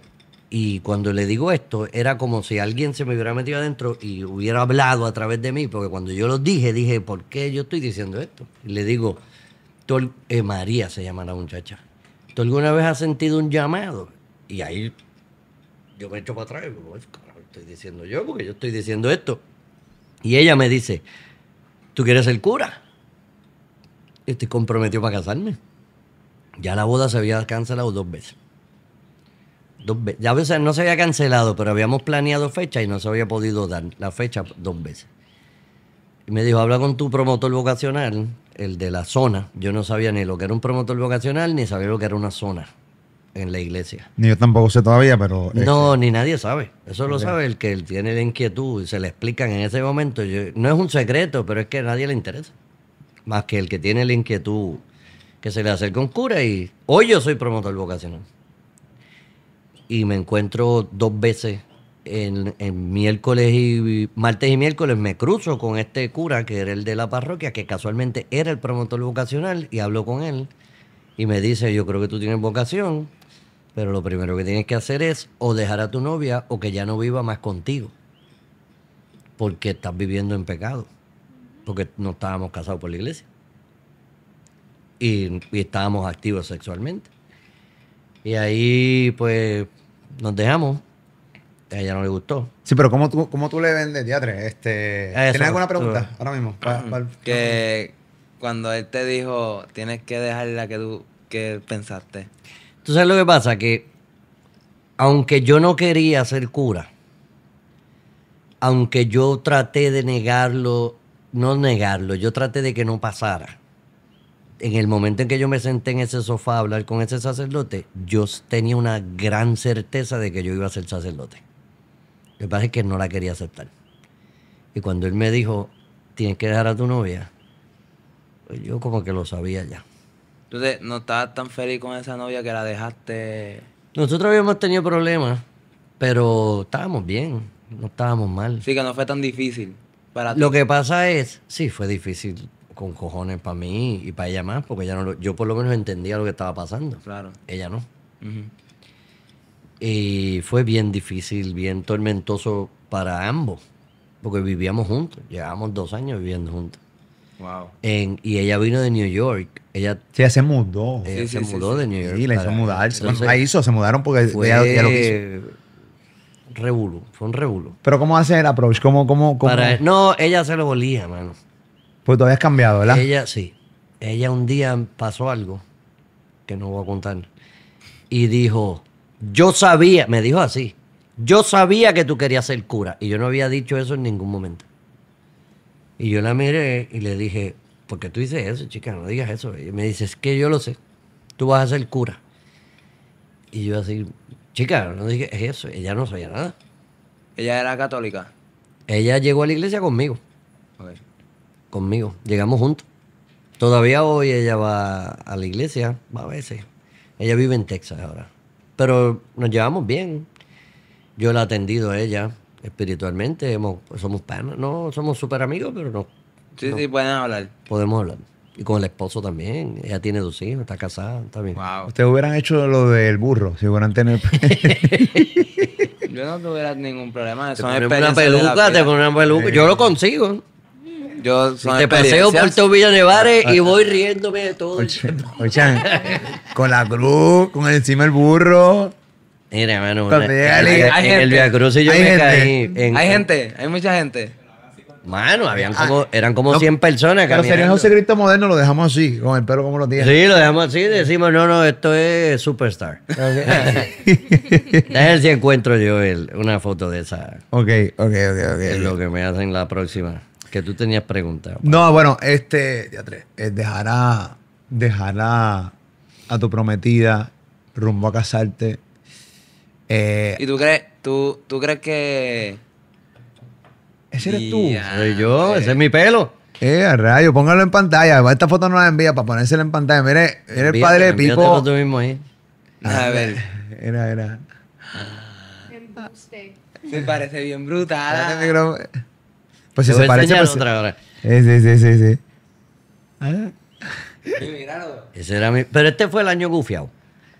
[SPEAKER 3] y cuando le digo esto, era como si alguien se me hubiera metido adentro y hubiera hablado a través de mí, porque cuando yo lo dije, dije, ¿por qué yo estoy diciendo esto? Y le digo, eh, María se llama la muchacha, ¿tú alguna vez has sentido un llamado? Y ahí yo me echo para atrás y digo, estoy diciendo yo, porque yo estoy diciendo esto. Y ella me dice, ¿tú quieres ser cura? Estoy comprometido para casarme. Ya la boda se había cancelado dos veces. Dos Ya a no se había cancelado, pero habíamos planeado fecha y no se había podido dar la fecha dos veces. Y me dijo, habla con tu promotor vocacional, el de la zona. Yo no sabía ni lo que era un promotor vocacional, ni sabía lo que era una zona en la iglesia.
[SPEAKER 1] Ni yo tampoco sé todavía, pero... Este, no,
[SPEAKER 3] ni nadie sabe. Eso lo sabe el que tiene la inquietud y se le explican en ese momento. no es un secreto, pero es que a nadie le interesa. Más que el que tiene la inquietud que se le acerca un cura y hoy yo soy promotor vocacional y me encuentro dos veces en, miércoles y martes y miércoles me cruzo con este cura que era el de la parroquia, que casualmente era el promotor vocacional, y hablo con él y me dice, yo creo que tú tienes vocación, pero lo primero que tienes que hacer es o dejar a tu novia o que ya no viva más contigo, porque estás viviendo en pecado, porque no estábamos casados por la iglesia y estábamos activos sexualmente. Y ahí pues nos dejamos. A ella no le gustó.
[SPEAKER 1] Sí, pero ¿cómo tú, cómo tú le vendes, Diatre? Este, ¿Tienes alguna pregunta ahora mismo?
[SPEAKER 4] que cuando él te dijo, tienes que la que tú que pensaste.
[SPEAKER 3] Tú sabes lo que pasa, que aunque yo no quería ser cura, aunque yo traté de negarlo, no negarlo, yo traté de que no pasara en el momento en que yo me senté en ese sofá a hablar con ese sacerdote, yo tenía una gran certeza de que yo iba a ser sacerdote. Lo que pasa es que no la quería aceptar. Y cuando él me dijo, tienes que dejar a tu novia, pues yo como que lo sabía ya.
[SPEAKER 4] Entonces, ¿no estabas tan feliz con esa novia que la dejaste?
[SPEAKER 3] Nosotros habíamos tenido problemas, pero estábamos bien, no estábamos mal. Sí,
[SPEAKER 4] que no fue tan difícil
[SPEAKER 3] para ti. Lo que pasa es, sí, fue difícil con cojones para mí y para ella más, porque ella no yo por lo menos entendía lo que estaba pasando. Claro. Ella no. Y fue bien difícil, bien tormentoso para ambos, porque vivíamos juntos, llevábamos dos años viviendo juntos. Wow. y ella vino de New York. Ella, sí, se mudó. sí, se mudó de New York. Sí, la hizo mudarse. hizo,
[SPEAKER 1] se mudaron porque fue, lo
[SPEAKER 3] fue un revulo.
[SPEAKER 1] Pero ¿cómo hace el approach? ¿Cómo, cómo,
[SPEAKER 3] no, ella se lo volía, mano.
[SPEAKER 1] Pues tú habías cambiado, ¿verdad? Ella,
[SPEAKER 3] sí. Ella un día pasó algo que no voy a contar. Y dijo, yo sabía, me dijo así, yo sabía que tú querías ser cura. Y yo no había dicho eso en ningún momento. Y yo la miré y le dije, ¿por qué tú dices eso, chica? No digas eso. Y me dice, es que yo lo sé. Tú vas a ser cura. Y yo así, chica, no dije, eso. Ella no sabía nada.
[SPEAKER 4] Ella era católica.
[SPEAKER 3] Ella llegó a la iglesia conmigo conmigo. Llegamos juntos. Todavía hoy ella va a la iglesia, va a veces. Ella vive en Texas ahora. Pero nos llevamos bien. Yo la he atendido a ella espiritualmente. Hemos, somos panas, no somos súper amigos, pero no. Sí, sí, pueden hablar. Podemos hablar. Y con el esposo también. Ella tiene dos hijos, está casada, también. bien. Ustedes hubieran
[SPEAKER 1] hecho lo del burro, si hubieran tenido.
[SPEAKER 4] Yo no tuviera ningún problema. Son te una peluca,
[SPEAKER 3] te pones una peluca. Yo lo consigo. Yo Te paseo por todo Villa y ah, ah, voy ah. riéndome de todo.
[SPEAKER 1] Oye, con la cruz, con encima el
[SPEAKER 4] burro.
[SPEAKER 3] Mira, mano, en el Via Cruz y yo me gente, caí. hay gente, hay mucha gente. Mano, habían como, eran como 100 personas Pero sería un
[SPEAKER 1] secreto moderno, lo dejamos así, con el pelo como lo tiene. Sí,
[SPEAKER 3] lo dejamos así, decimos, no, no, esto es Superstar. Okay. si encuentro yo una foto de esa. Ok, ok, ok, ok. Es lo que me hacen la próxima. Que tú tenías preguntado
[SPEAKER 1] No, bueno, este, dejará, eh, dejará a tu prometida rumbo a casarte. Eh,
[SPEAKER 4] ¿Y tú crees, tú, tú crees que...
[SPEAKER 3] Ese eres tú. Soy yo, ese es mi pelo.
[SPEAKER 1] Eh, rayo, póngalo en pantalla. Esta foto no la envía para ponérsela en pantalla. Mire, eres el padre de Pipo. tú
[SPEAKER 3] ahí. A ah, ver.
[SPEAKER 1] Era, era.
[SPEAKER 4] Me parece bien brutal.
[SPEAKER 3] Pues se parece. Pues, otra hora.
[SPEAKER 1] Eh, sí, sí, sí, sí.
[SPEAKER 3] Ah. Ese era mi... Pero este fue el año gufiado.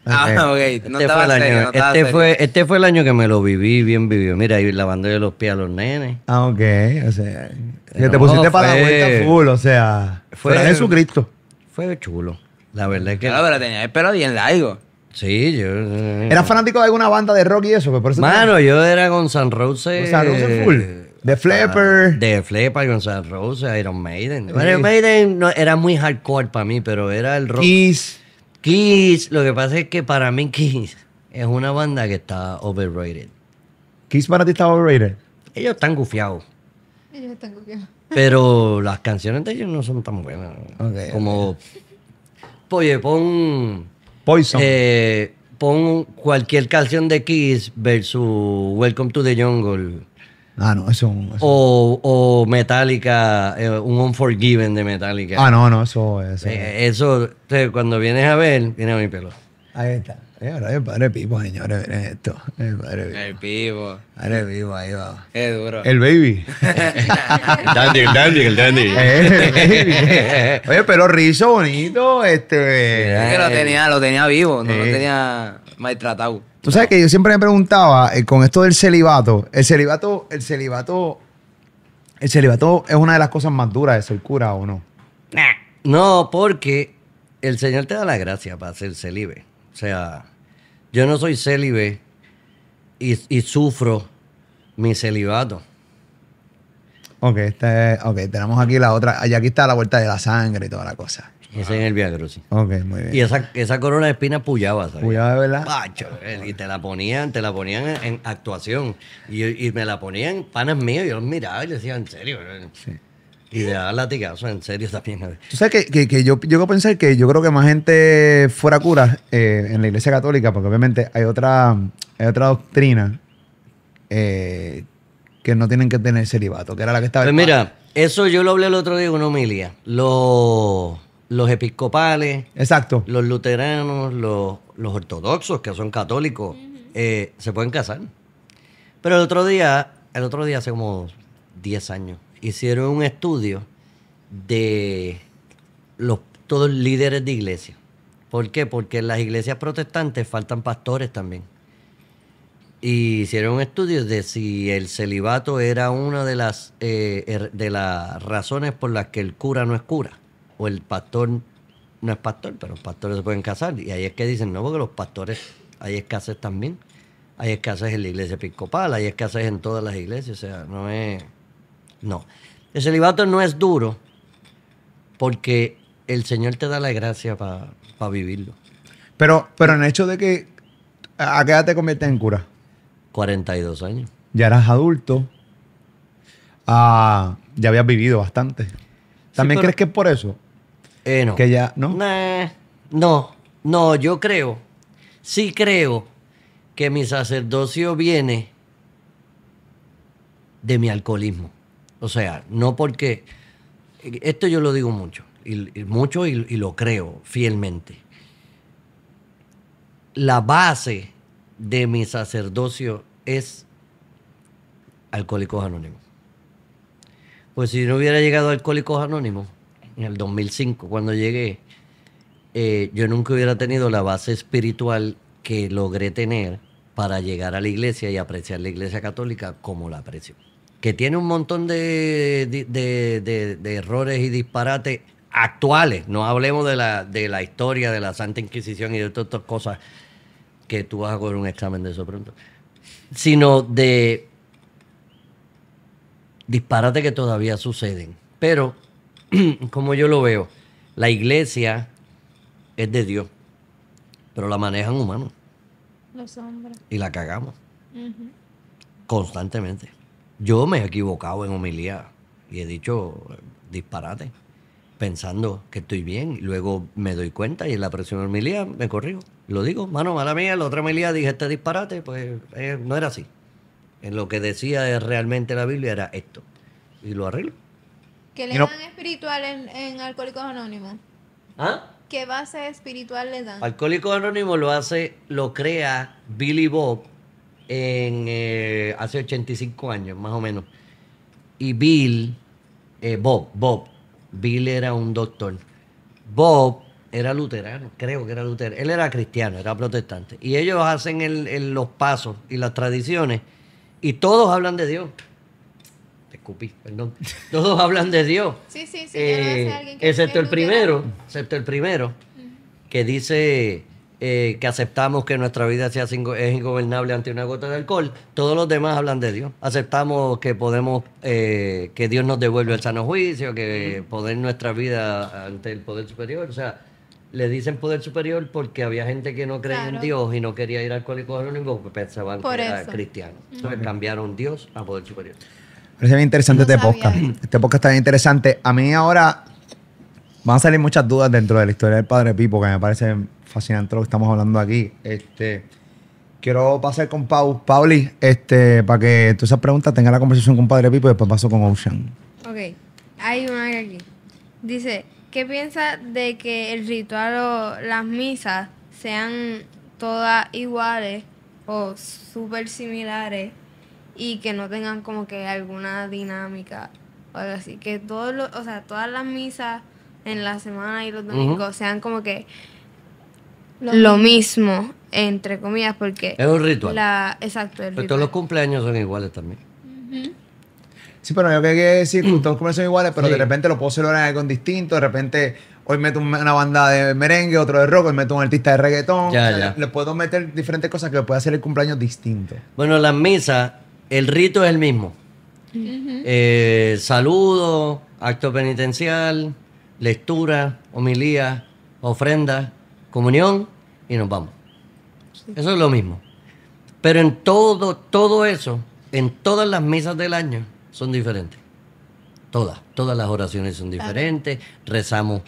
[SPEAKER 3] Ah, eh, ok. este, fue el año, este, este, fue, el año que me lo viví bien vivido. Mira, ahí lavándole los pies a los nenes.
[SPEAKER 1] Ah, ok. O sea, que te pusiste para la vuelta full, o sea. Fue Jesucristo.
[SPEAKER 3] Fue chulo. La verdad es que. Claro, pero tenía el pelo bien largo. Sí, yo. Eh, ¿Eras
[SPEAKER 1] fanático de alguna banda de rock y eso? Por eso Mano,
[SPEAKER 3] yo era con San Rose. San Rose full.
[SPEAKER 1] The Flapper.
[SPEAKER 3] The Flapper, Guns Rose, Iron Maiden. Iron Maiden no, era muy hardcore para mí, pero era el rock. Kiss. Kiss. Lo que pasa es que para mí Kiss es una banda que está overrated. ¿Kiss para ti está overrated? Ellos están gufiados.
[SPEAKER 2] Ellos están gufiados.
[SPEAKER 3] Pero las canciones de ellos no son tan buenas. Como... Oye, pon... Poison. Eh, pon cualquier canción de Kiss versus Welcome to the Jungle Ah, no, eso. es O, o, Metallica, eh, un Unforgiven de Metallica. Ah, no, no, eso. es... Eh, eso te, cuando vienes a ver, viene a mi pelo.
[SPEAKER 1] Ahí está. Eh, ahora el padre Pipo, señores, miren esto.
[SPEAKER 3] El padre Pipo.
[SPEAKER 4] El Pipo. Padre Pipo, ahí va.
[SPEAKER 3] Qué duro. El
[SPEAKER 4] baby. el dandy, el dandy, el dandy. el baby. Oye, pero
[SPEAKER 1] rizo bonito, este. es que lo tenía,
[SPEAKER 4] lo tenía vivo, no lo tenía maltratado.
[SPEAKER 1] Tú sabes que yo siempre me preguntaba eh, con esto del celibato. El celibato,
[SPEAKER 4] el celibato,
[SPEAKER 1] el celibato es una de las cosas más duras de ser cura o no.
[SPEAKER 3] No, porque el Señor te da la gracia para ser celibe. O sea, yo no soy célibe y, y sufro mi celibato.
[SPEAKER 1] Ok, este, okay, tenemos aquí la otra. Allá aquí está la vuelta de la sangre y toda la
[SPEAKER 3] cosa. Ese en el Viagra, sí.
[SPEAKER 1] Ok, muy bien. Y
[SPEAKER 3] esa, corona de espinas puyaba, ¿sabes? Puyaba, ¿verdad? Pacho. Eh, y te la ponían, te la ponían en, actuación. Y, me la ponían panas míos. Yo los miraba y les decía, en serio. Sí. Y de daba latigazos, en serio también.
[SPEAKER 1] Tú sabes que, que, que yo pensé que yo creo que más gente fuera cura eh, en la iglesia católica, porque obviamente hay otra, otra doctrina eh, que no tienen que tener celibato, que era la que estaba. Pues mira,
[SPEAKER 3] eso yo lo hablé el otro día en una homilia los episcopales, Exacto. los luteranos, los, ortodoxos, que son católicos, eh, se pueden casar. Pero el otro día, el otro día hace como 10 años, hicieron un estudio de los, todos líderes de iglesia. ¿Por qué? Porque en las iglesias protestantes faltan pastores también. Y hicieron estudio de si el celibato era una de las, eh, er, de las razones por las que el cura no es cura o el pastor no es pastor, pero los pastores se pueden casar. Y ahí es que dicen, no, porque los pastores hay escasez también. Hay escasez en la iglesia episcopal, hay escasez en todas las iglesias. O sea, no es. No. El celibato no es duro porque el Señor te da la gracia para vivirlo. Pero, pero en hecho de que. ¿A qué
[SPEAKER 1] edad te conviertes en cura?
[SPEAKER 3] 42 años.
[SPEAKER 1] Ya eras adulto. Ah, ya habías vivido bastante.
[SPEAKER 3] ¿También crees que es por eso? Eh, no. Que ya, ¿no? no, no, yo creo, sí creo que mi sacerdocio viene de mi alcoholismo. O sea, no porque, esto yo lo digo mucho, y, mucho y, y lo creo fielmente. La base de mi sacerdocio es Alcohólicos Anónimos. Pues si no hubiera llegado a Alcohólicos Anónimos, en el 2005, cuando llegué, eh, yo nunca hubiera tenido la base espiritual que logré tener para llegar a la iglesia y apreciar la iglesia católica como la aprecio. Que tiene un montón de, errores y disparates actuales. No hablemos de la, de la historia de la Santa Inquisición y de todas estas cosas que tú vas a coger un examen de eso pronto. Sino de disparates que todavía suceden. Pero como yo lo veo, la iglesia es de Dios, pero la manejan humanos. Y la cagamos. Constantemente. Yo me he equivocado en homilía y he dicho disparate, pensando que estoy bien. Y luego me doy cuenta y en la presión homilía me corrijo. Lo digo, mano, mala mía, la otra homilía dije este disparate, pues eh, no era así. En lo que decía realmente la Biblia era esto. Y lo arreglo.
[SPEAKER 2] ¿Qué le dan espiritual en, en Alcohólicos Anónimos? ¿Ah? ¿Qué base espiritual le dan?
[SPEAKER 3] Alcohólicos Anónimos lo hace, lo crea Billy Bob en, eh, hace 85 años, más o menos. Y Bill, eh, Bob, Bob, Bill era un doctor. Bob era luterano, creo que era luterano. Él era cristiano, era protestante. Y ellos hacen los pasos y las tradiciones y todos hablan de Dios perdón. Todos hablan de Dios. Sí, sí, sí. Eh, excepto el primero, excepto el primero, que dice eh, que aceptamos que nuestra vida sea es ingobernable ante una gota de alcohol. Todos los demás hablan de Dios. Aceptamos que podemos, eh, que Dios nos devuelve el sano juicio, que poder nuestra vida ante el poder superior. O sea, le dicen poder superior porque había gente que no creía en Dios y no quería ir al Alcohólicos porque pensaban que era cristiano. cambiaron Dios a poder superior.
[SPEAKER 1] Parece bien interesante este podcast. Este podcast está bien interesante. A mí ahora van a salir muchas dudas dentro de la historia del Padre Pipo, que me parece fascinante lo que estamos hablando aquí. Este, quiero pasar con Pau, Pauli, este, para que tú esas preguntas tengas la conversación con Padre Pipo y después paso con Ocean.
[SPEAKER 2] Ok, hay una aquí. Dice, ¿qué piensa de que el ritual o las misas sean todas iguales o súper similares y que no tengan como que alguna dinámica o algo así. Que todos o sea, todas las misas en la semana y los domingos sean como que lo, mismo. entre comillas, porque...
[SPEAKER 3] Es un ritual.
[SPEAKER 2] exacto, todos
[SPEAKER 3] los cumpleaños son iguales también.
[SPEAKER 1] Sí, pero yo que decir, todos los cumpleaños son iguales, pero de repente lo puedo celebrar en algo distinto, de repente hoy meto una banda de merengue, otro de rock, hoy meto un artista de reggaetón. Le puedo meter diferentes cosas que puede hacer el cumpleaños distinto.
[SPEAKER 3] Bueno, las misas el rito es el mismo. Eh, saludo, acto penitencial, lectura, homilía, ofrenda, comunión y nos vamos. Eso es lo mismo. Pero en todo, todo eso, en todas las misas del año, son diferentes. Todas, todas las oraciones son diferentes, rezamos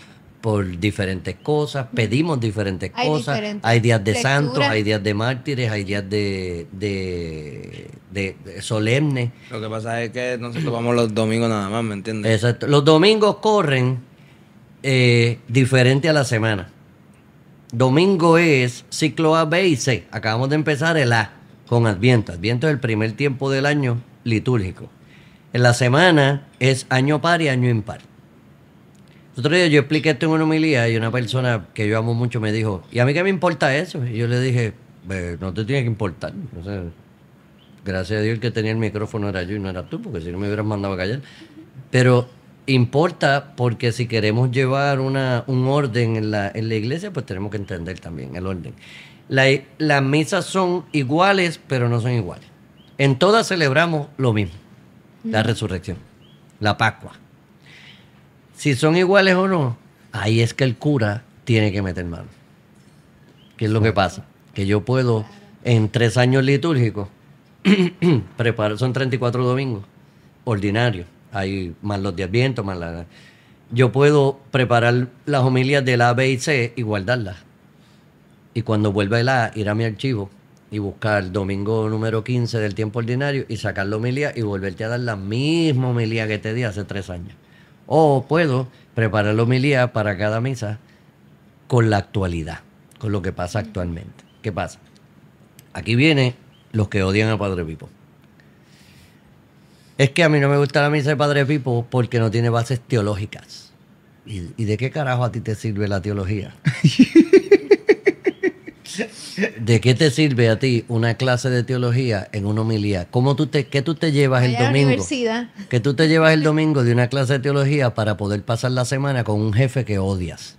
[SPEAKER 3] por diferentes cosas, pedimos diferentes cosas, hay días de santos, hay días de mártires, hay días de, de, solemnes. Lo que pasa es que nosotros vamos los domingos nada más, ¿me entiendes? Exacto, los domingos corren eh, diferente a la semana. Domingo es ciclo A, B y C. Acabamos de empezar el A con Adviento. Adviento es el primer tiempo del año litúrgico. En la semana es año par y año impar. Otro día yo expliqué esto en una homilía y una persona que yo amo mucho me dijo, ¿y a mí qué me importa eso? Y yo le dije, no te tiene que importar. gracias a Dios que tenía el micrófono era yo y no era tú, porque si no me hubieras mandado a callar. Pero importa porque si queremos llevar una, un orden en la, iglesia, pues tenemos que entender también el orden. las misas son iguales, pero no son iguales. En todas celebramos lo mismo, la resurrección, la Pascua si son iguales o no, ahí es que el cura tiene que meter mano. ¿Qué es lo que pasa? Que yo puedo, en tres años litúrgicos, preparar, son 34 domingos, ordinarios, hay más los de Adviento, más la... Yo puedo preparar las homilias de A, B y C y guardarlas. Y cuando vuelva el A, ir a mi archivo y buscar el domingo número 15 del tiempo ordinario y sacar la homilía y volverte a dar la misma homilía que te di hace tres años. O puedo preparar la homilía para cada misa con la actualidad, con lo que pasa actualmente. ¿Qué pasa? Aquí vienen los que odian a Padre Pipo. Es que a mí no me gusta la misa de Padre Pipo porque no tiene bases teológicas. ¿Y, y de qué carajo a ti te sirve la teología? ¿De qué te sirve a ti una clase de teología en una homilía? ¿Cómo tú te, ¿Qué tú te llevas el domingo? ¿Qué tú te llevas el domingo de una clase de teología para poder pasar la semana con un jefe que odias?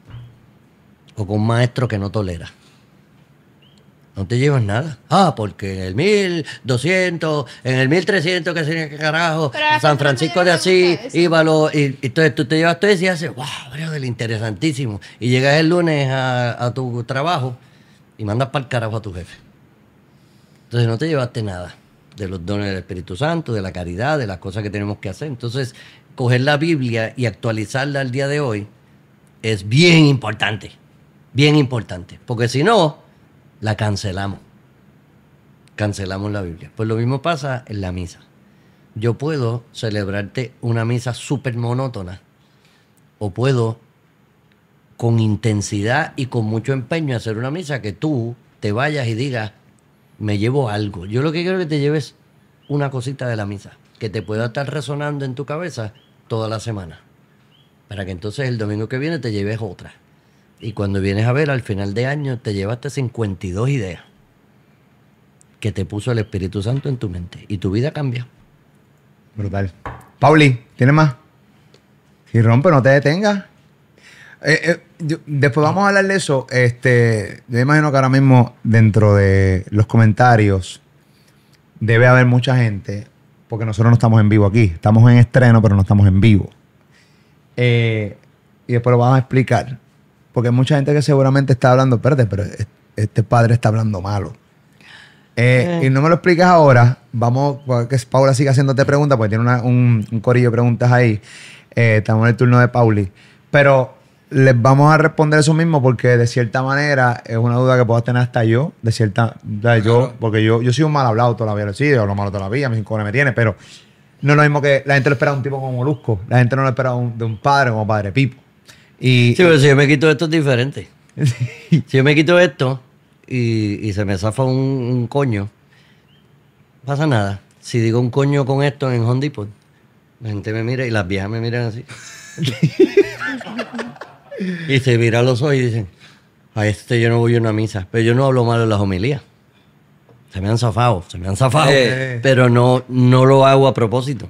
[SPEAKER 3] O con un maestro que no tolera. No te llevas nada. Ah, porque en el 1200, en el 1300, que se que carajo, San Francisco de Asís, Íbalo, y, y entonces tú te llevas todo eso y haces, wow, del interesantísimo. Y llegas el lunes a tu trabajo y mandas para el carajo a tu jefe. Entonces no te llevaste nada de los dones del Espíritu Santo, de la caridad, de las cosas que tenemos que hacer. Entonces, coger la Biblia y actualizarla al día de hoy es bien importante, bien importante, porque si no, la cancelamos. Cancelamos la Biblia. Pues lo mismo pasa en la misa. Yo puedo celebrarte una misa súper monótona o puedo con intensidad y con mucho empeño hacer una misa que tú te vayas y digas, me llevo algo. Yo lo que quiero que te lleves una cosita de la misa, que te pueda estar resonando en tu cabeza toda la semana, para que entonces el domingo que viene te lleves otra. Y cuando vienes a ver al final de año te llevaste 52 ideas que te puso el Espíritu Santo en tu mente y tu vida cambia. Brutal.
[SPEAKER 1] Pauli, ¿tienes más? Si rompe, no te detengas. Eh, eh, después vamos a hablar de eso. Este, yo imagino que ahora mismo dentro de los comentarios debe haber mucha gente, porque nosotros no estamos en vivo aquí. Estamos en estreno, pero no estamos en vivo. Eh, y después lo vamos a explicar. Porque hay mucha gente que seguramente está hablando, espérate, pero este padre está hablando malo. y no me lo explicas ahora. Vamos, pues, que Paula siga haciéndote preguntas, porque tiene un, un, corillo de preguntas ahí. estamos en el turno de Pauli. Pero les vamos a responder eso mismo porque de cierta manera es una duda que puedo tener hasta yo, de cierta, yo, porque yo, yo soy un mal hablado todavía lo vida, sí, yo malo todavía la vida, me tiene, pero no es lo mismo que la gente lo espera un tipo como Molusco, la gente no lo espera de un padre como Padre Pipo.
[SPEAKER 3] Y, sí, si yo me quito esto es diferente. si yo me quito esto y, se me zafa un, coño, pasa nada. Si digo un coño con esto en Home Depot, la gente me mira y las viejas me miran así. Y se miran los ojos y dicen, a este yo no voy a una misa, pero yo no hablo mal de las homilías. Se me han zafado, se me han zafado, pero no, no lo hago a propósito.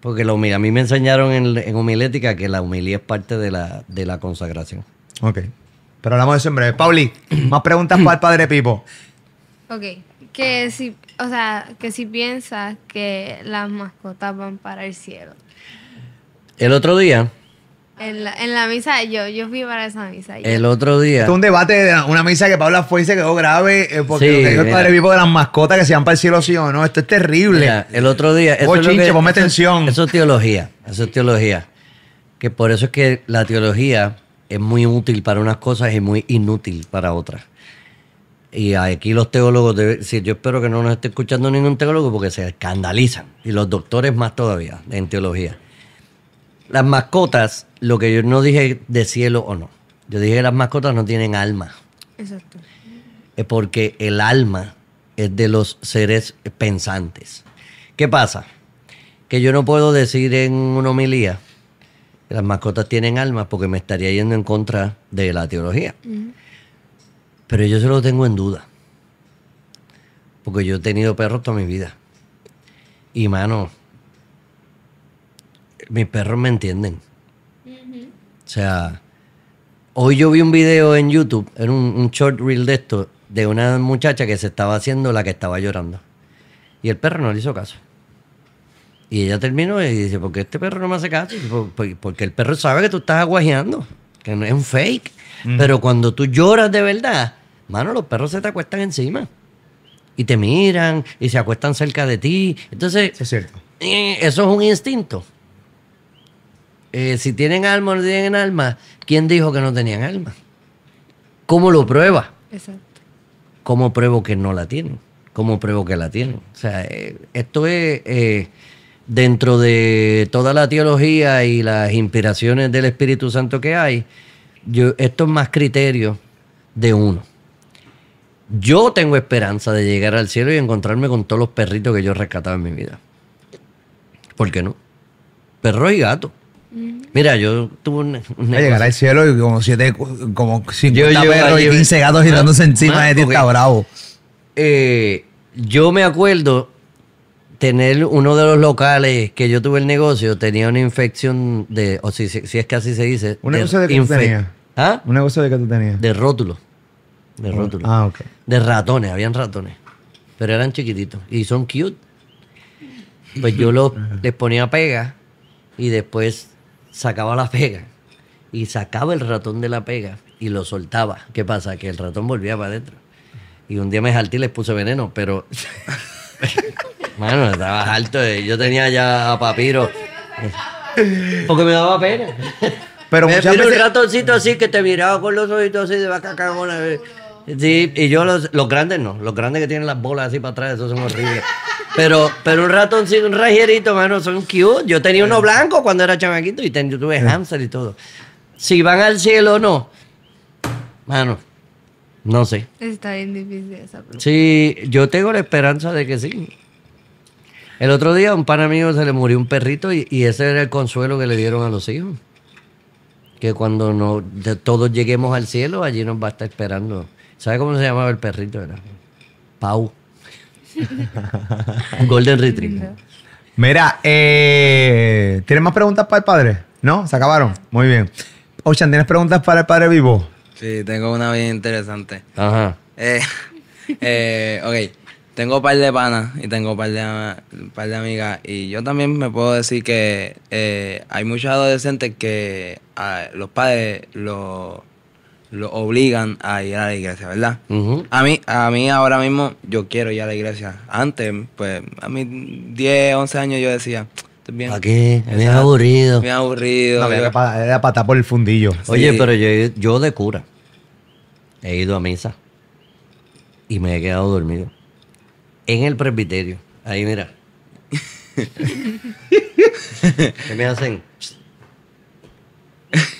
[SPEAKER 3] Porque la a mí me enseñaron en, en, homilética que la humilía es parte de la, de la consagración. Ok. Pero hablamos de eso en breve. Pauli, más preguntas para el padre
[SPEAKER 1] Pipo.
[SPEAKER 2] Ok. Que si, o sea, que si piensas que las mascotas van para el cielo.
[SPEAKER 3] El otro día
[SPEAKER 2] en la, en la misa, yo, yo fui para esa
[SPEAKER 3] misa. El otro día. Esto es un
[SPEAKER 1] debate de una misa que Paula fue y se quedó grave eh, porque lo el padre vivo de las mascotas que se van para el cielo sí o no. Esto es terrible.
[SPEAKER 3] el otro día. eso- es teología. Eso es teología. Que por eso es que la teología es muy útil para unas cosas y muy inútil para otras. Y aquí los teólogos, yo espero que no nos esté escuchando ningún teólogo porque se escandalizan. Y los doctores más todavía en teología. Las mascotas, lo que yo no dije de cielo o no. Yo dije que las mascotas no tienen alma. Exacto. Es porque el alma es de los seres pensantes. ¿Qué pasa? Que yo no puedo decir en una homilía que las mascotas tienen alma porque me estaría yendo en contra de la teología. Pero yo se lo tengo en duda. Porque yo he tenido perros toda mi vida. Y mano, mis perros me entienden. O sea, hoy yo vi un video en YouTube, era un, short reel de esto, de una muchacha que se estaba haciendo la que estaba llorando. Y el perro no le hizo caso. Y ella terminó y dice, ¿por qué este perro no me hace caso? Porque el perro sabe que tú estás aguajeando, que no es un fake. Pero cuando tú lloras de verdad, mano, los perros se te acuestan encima. Y te miran y se acuestan cerca de ti. Entonces, eh, eso es un instinto. Eh, si tienen alma o no tienen alma, ¿quién dijo que no tenían alma? ¿Cómo lo prueba? Exacto. ¿Cómo pruebo que no la tienen? ¿Cómo pruebo que la tienen? O sea, eh, esto es eh, dentro de toda la teología y las inspiraciones del Espíritu Santo que hay, yo, esto es más criterio de uno. Yo tengo esperanza de llegar al cielo y encontrarme con todos los perritos que yo he rescatado en mi vida. ¿Por qué no? Perros y gatos. Mm. Mira, yo tuve un un llegar al
[SPEAKER 1] cielo y como siete, como cinco, perros y quince gatos girándose ah, encima de ti, ah, está bravo.
[SPEAKER 3] Eh, yo me acuerdo tener uno de los locales que yo tuve el negocio, tenía una infección de, o si, es que así se dice. ¿Un negocio de qué tú tenías? ¿Ah? Un negocio de que tú tenías? De rótulos. De oh, rótulos. Ah, ok. De ratones, habían ratones. Pero eran chiquititos y son cute. Pues yo los, les ponía pega y después sacaba la pega y sacaba el ratón de la pega y lo soltaba. ¿Qué pasa? Que el ratón volvía para adentro. Y un día me salté y les puse veneno, pero. bueno estaba alto. Eh. Yo tenía ya a papiro. Porque me daba pena. Pero muchas veces... un ratoncito así que te miraba con los ojitos así de vaca cagona. Eh. Sí, y yo los, los grandes no. Los grandes que tienen las bolas así para atrás, esos son horribles. Pero, pero un ratoncito, un rajerito, mano, son cute. Yo tenía uno blanco cuando era chamaquito y tuve hamster y todo. Si van al cielo o no, mano, no sé.
[SPEAKER 2] Está bien difícil esa pregunta.
[SPEAKER 3] Sí, yo tengo la esperanza de que sí. El otro día a un pan mío se le murió un perrito y, ese era el consuelo que le dieron a los hijos. Que cuando no, todos lleguemos al cielo, allí nos va a estar esperando. ¿Sabe cómo se llamaba el perrito? Era Pau.
[SPEAKER 1] Golden Retriever. Mira,
[SPEAKER 3] eh,
[SPEAKER 1] ¿tienes más preguntas para el padre? ¿No? ¿Se acabaron? Muy bien. Ocean, ¿tienes preguntas para el padre vivo?
[SPEAKER 4] Sí, tengo una bien interesante. Ajá. Eh, eh, ok, tengo un par de panas y tengo un par de, par de amigas. Y yo también me puedo decir que eh, hay muchos adolescentes que a, ah, los padres los lo obligan a ir a la iglesia, ¿verdad? a, mí, a mí ahora mismo yo quiero ir a la iglesia. Antes, pues a mí 10, 11 años yo decía, Bien. ¿Para qué? ha aburrido. ha aburrido. No, era
[SPEAKER 3] para por el fundillo. Oye, pero yo, yo de cura he ido a misa y me he quedado dormido. En el presbiterio. Ahí, mira. ¿Qué me hacen?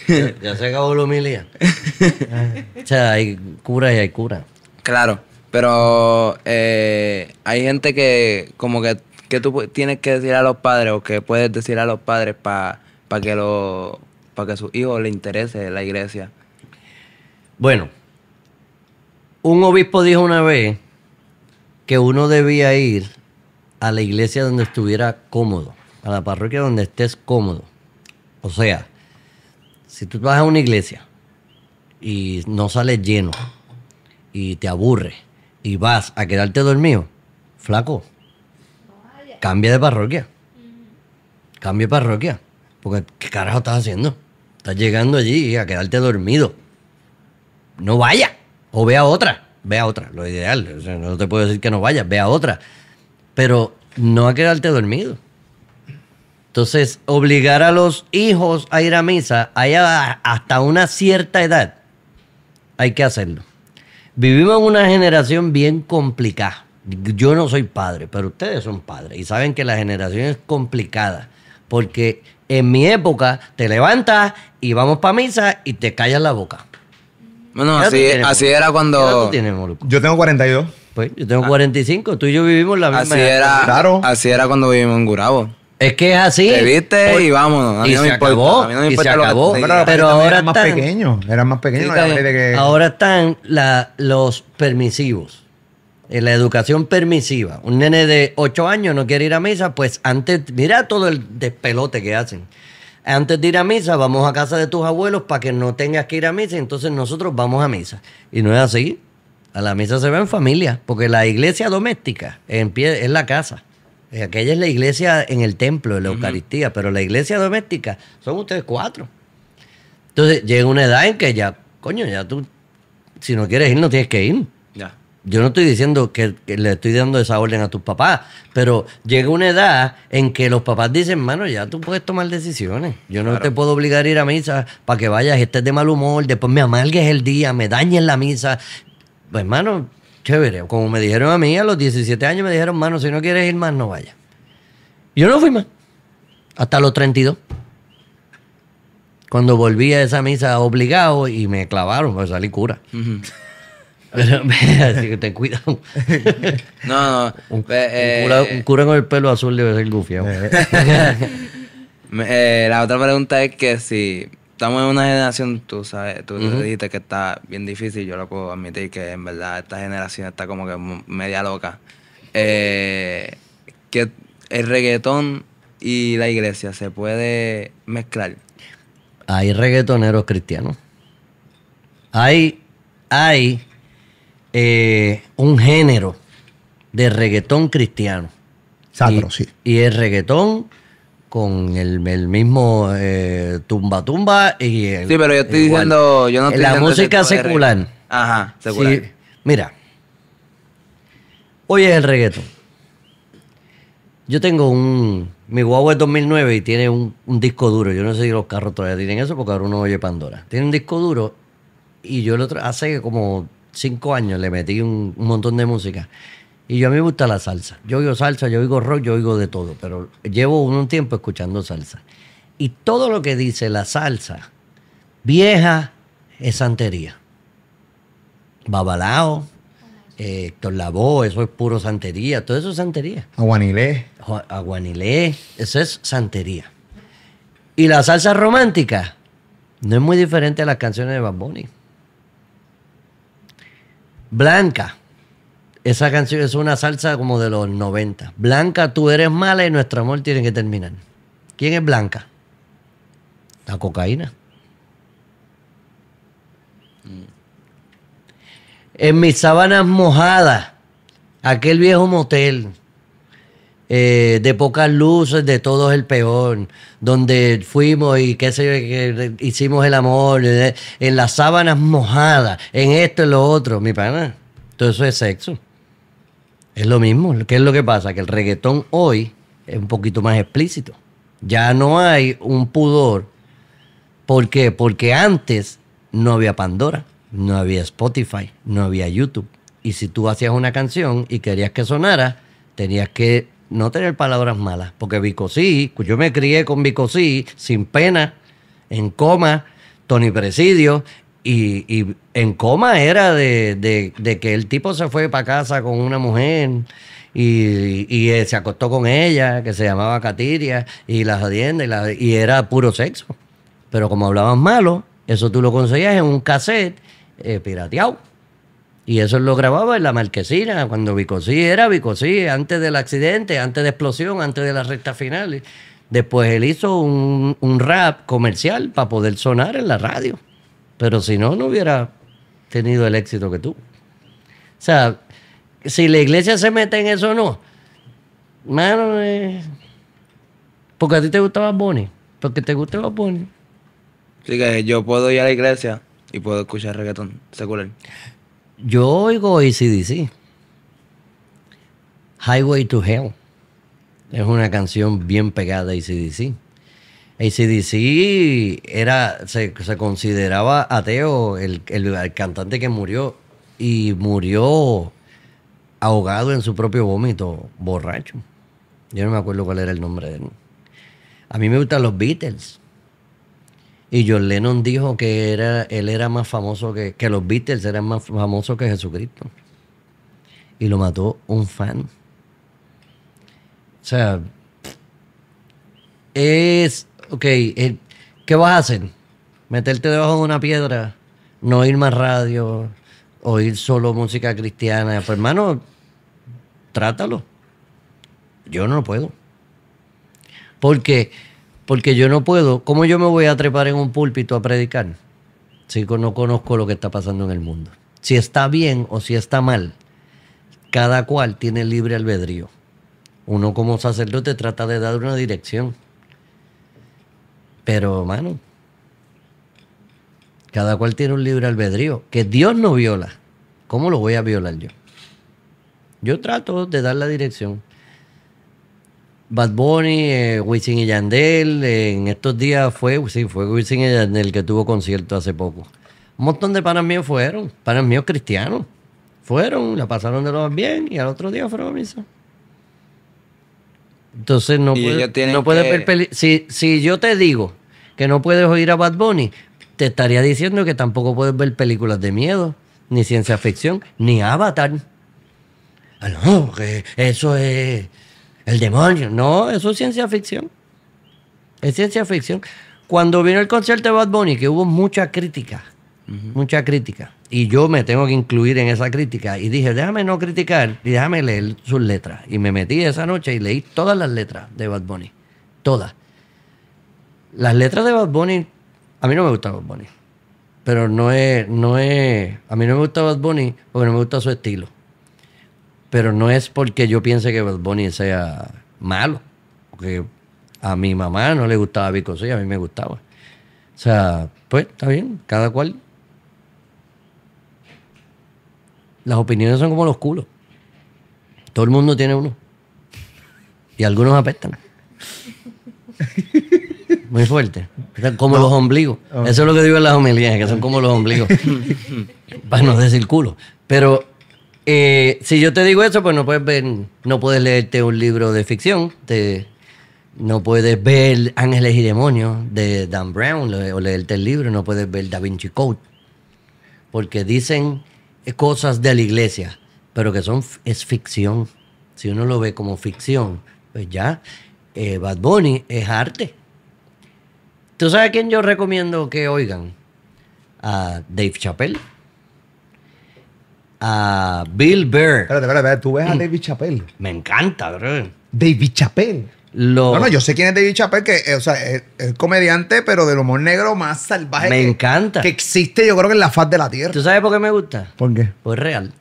[SPEAKER 3] Ya, se acabó la humilía. o sea, hay curas y hay curas.
[SPEAKER 4] Claro, pero eh, hay gente que como que, que, tú tienes que decir a los padres o que puedes decir a los padres para que, lo, que a sus hijos le interese la iglesia.
[SPEAKER 3] Bueno, un obispo dijo una vez que uno debía ir a la iglesia donde estuviera cómodo, a la parroquia donde estés cómodo. O sea, si tú vas a una iglesia y no sales lleno y te aburre y vas a quedarte dormido, flaco, cambia de parroquia. Cambia de parroquia. Porque ¿qué carajo estás haciendo? Estás llegando allí a quedarte dormido. No vaya. O ve a otra. Ve a otra. Lo ideal. no te puedo decir que no vaya, vea otra. Pero no a quedarte dormido. Entonces, obligar a los hijos a ir a misa allá hasta una cierta edad, hay que hacerlo. Vivimos en una generación bien complicada. Yo no soy padre, pero ustedes son padres y saben que la generación es complicada. Porque en mi época te levantas y vamos para misa y te callas la boca. Bueno, así, era cuando... yo tengo 42. Pues yo tengo 45, ah. tú y yo vivimos la misma así era,
[SPEAKER 4] Así era cuando vivimos en
[SPEAKER 3] Gurabo. Es que es así.
[SPEAKER 1] Te y vámonos. se acabó. Pero, ahora están... más pequeño.
[SPEAKER 3] Eran más Ahora están los permisivos. Eh, la educación permisiva. Un nene de 8 años no quiere ir a misa, pues antes, mira todo el despelote que hacen. Antes de ir a misa, vamos a casa de tus abuelos para que no tengas que ir a misa, entonces nosotros vamos a misa. Y no es así. A la misa se va en familia, porque la iglesia doméstica es la casa. Eh, aquella es la iglesia en el templo, en la Eucaristía, pero la iglesia doméstica son ustedes cuatro. Entonces llega una edad en que ya, coño, ya tú, si no quieres ir, no tienes que ir. Ya. Yo no estoy diciendo que, le estoy dando esa orden a tus papás, pero llega una edad en que los papás dicen, mano, ya tú puedes tomar decisiones. Yo no te puedo obligar a ir a misa para que vayas, estés de mal humor, después me amalgues el día, me dañes la misa. Pues, hermano, chévere. Como me dijeron a mí, a los 17 años me dijeron, mano, si no quieres ir más, no vaya Yo no fui más. Hasta los 32. Cuando volví a esa misa obligado y me clavaron, pues salí cura. así que ten cuidado. No, no. Eh, eh, un, cura, con el pelo azul debe ser gufiado.
[SPEAKER 4] Eh, la otra pregunta es que si estamos en una generación, tú sabes, tú dijiste que está bien difícil, yo lo puedo admitir, que en verdad esta generación está como que media loca. Eh, que el reggaetón y la iglesia se
[SPEAKER 3] puede mezclar. Hay reggaetoneros cristianos. Hay, hay eh, un género de reggaetón cristiano. Sacro, sí. Y el reggaetón con el, mismo eh, tumba tumba y sí pero yo estoy diciendo no la música secular ajá secular mira hoy es el reggaeton yo tengo un mi guagua es 2009 y tiene un, un, disco duro yo no sé si los carros todavía tienen eso porque ahora uno oye Pandora tiene un disco duro y yo el otro hace como cinco años le metí un, un montón de música y yo a mí me gusta la salsa. Yo oigo salsa, yo oigo rock, yo oigo de todo, pero llevo un tiempo escuchando salsa. Y todo lo que dice la salsa vieja es santería. Babalao, eh, Héctor Labó, eso es puro santería, todo eso es santería. Aguanilé. Aguanilé, eso es santería. Y la salsa romántica no es muy diferente a las canciones de Bad Blanca esa canción es una salsa como de los 90. Blanca, tú eres mala y nuestro amor tiene que terminar. ¿Quién es Blanca? La cocaína. Mm. En mis sábanas mojadas, aquel viejo motel, eh, de pocas luces, de todo el peor, donde fuimos y qué sé yo, que hicimos el amor, eh, en las sábanas mojadas, en esto y lo otro, mi pana. Todo eso es sexo. Es lo mismo. ¿Qué es lo que pasa? Que el reggaetón hoy es un poquito más explícito. Ya no hay un pudor. ¿Por qué? Porque antes no había Pandora, no había Spotify, no había YouTube. Y si tú hacías una canción y querías que sonara, tenías que no tener palabras malas. Porque Bicosí, yo me crié con Bicosí, sin pena, en coma, Tony Presidio, y, en coma era de, que el tipo se fue para casa con una mujer y, eh, se acostó con ella, que se llamaba Catiria, y las jodienda, y, era puro sexo. Pero como hablaban malo, eso tú lo conseguías en un cassette eh, pirateado. Y eso lo grababa en la marquesina, cuando Bicosí era Vicosí, antes del accidente, antes de explosión, antes de las rectas finales. Después él hizo un rap comercial para poder sonar en la radio. Pero si no, no hubiera tenido el éxito que tú. O sea, si la iglesia se mete en eso o no, mano, eh, porque a ti te gustaba Bonnie, porque te gustaba Bonnie.
[SPEAKER 4] Sí, que yo puedo ir a la iglesia y puedo escuchar reggaetón secular.
[SPEAKER 3] Yo oigo ACDC. Highway to Hell. Es una canción bien pegada a ACDC. ACDC era, se, consideraba ateo, el, el, cantante que murió, y murió ahogado en su propio vómito, borracho. Yo no me acuerdo cuál era el nombre de él. A mí me gustan los Beatles. Y John Lennon dijo que era, él era más famoso que, que los Beatles, eran más famosos que Jesucristo. Y lo mató un fan. O sea, es ok, eh, ¿qué vas a hacer? ¿Meterte debajo de una piedra? ¿No oír más radio? ¿Oír solo música cristiana? Pues hermano, trátalo. Yo no puedo. Porque, porque yo no puedo. ¿Cómo yo me voy a trepar en un púlpito a predicar? Si no conozco lo que está pasando en el mundo. Si está bien o si está mal, cada cual tiene libre albedrío. Uno como sacerdote trata de dar una dirección. Pero, mano, cada cual tiene un libre albedrío que Dios no viola. ¿Cómo lo voy a violar yo? Yo trato de dar la dirección. Bad Bunny, eh, y Yandel, en estos días fue, sí, fue Wisin y Yandel que tuvo concierto hace poco. Un montón de panas míos fueron, panas míos cristianos. Fueron, la pasaron de lo más bien y al otro día fueron a misa. Entonces no puedes, ver películas si, si yo te digo que no puedes oír a Bad Bunny, te estaría diciendo que tampoco puedes ver películas de miedo, ni ciencia ficción, ni Avatar. Ah, no, que eso es el demonio. No, eso es ciencia ficción. Es ciencia ficción. Cuando vino el concierto de Bad Bunny, que hubo mucha crítica mucha crítica. Y yo me tengo que incluir en esa crítica. Y dije, déjame no criticar y déjame leer sus letras. Y me metí esa noche y leí todas las letras de Bad Bunny. Todas. Las letras de Bad Bunny, a mí no me gusta Bad Bunny. Pero no es, no es, a mí no me gusta Bad Bunny porque no me gusta su estilo. Pero no es porque yo piense que Bad Bunny sea malo. Porque a mi mamá no le gustaba Vico, sí, a mí me gustaba. O sea, pues está bien, cada cual Las opiniones son como los culos. Todo el mundo tiene uno. Y algunos apestan. Muy fuerte. Como los ombligos. Eso es lo que digo en las homilías, que son como los ombligos. Para no decir culo. Pero eh, si yo te digo eso, pues no puedes ver, no puedes leerte un libro de ficción, no puedes ver Ángeles y Demonios de Dan Brown o leerte el libro, no puedes ver Da Vinci Code. Porque dicen eh, cosas de la iglesia, pero que son es ficción. Si uno lo ve como ficción, pues ya, eh, Bad Bunny es arte. ¿Tú sabes a quién yo recomiendo que oigan? A Dave Chappelle. A Bill Burr. Espérate, espérate, tú ves a mm. David Chappelle. Me encanta, bro. David Chappelle. No, no,
[SPEAKER 1] yo sé quién es David Chappelle, que eh, es, comediante, pero del humor negro más salvaje. Me encanta. Que existe, yo creo que en la faz de la
[SPEAKER 3] tierra. ¿Tú sabes por qué me gusta? ¿Por qué? Pues real.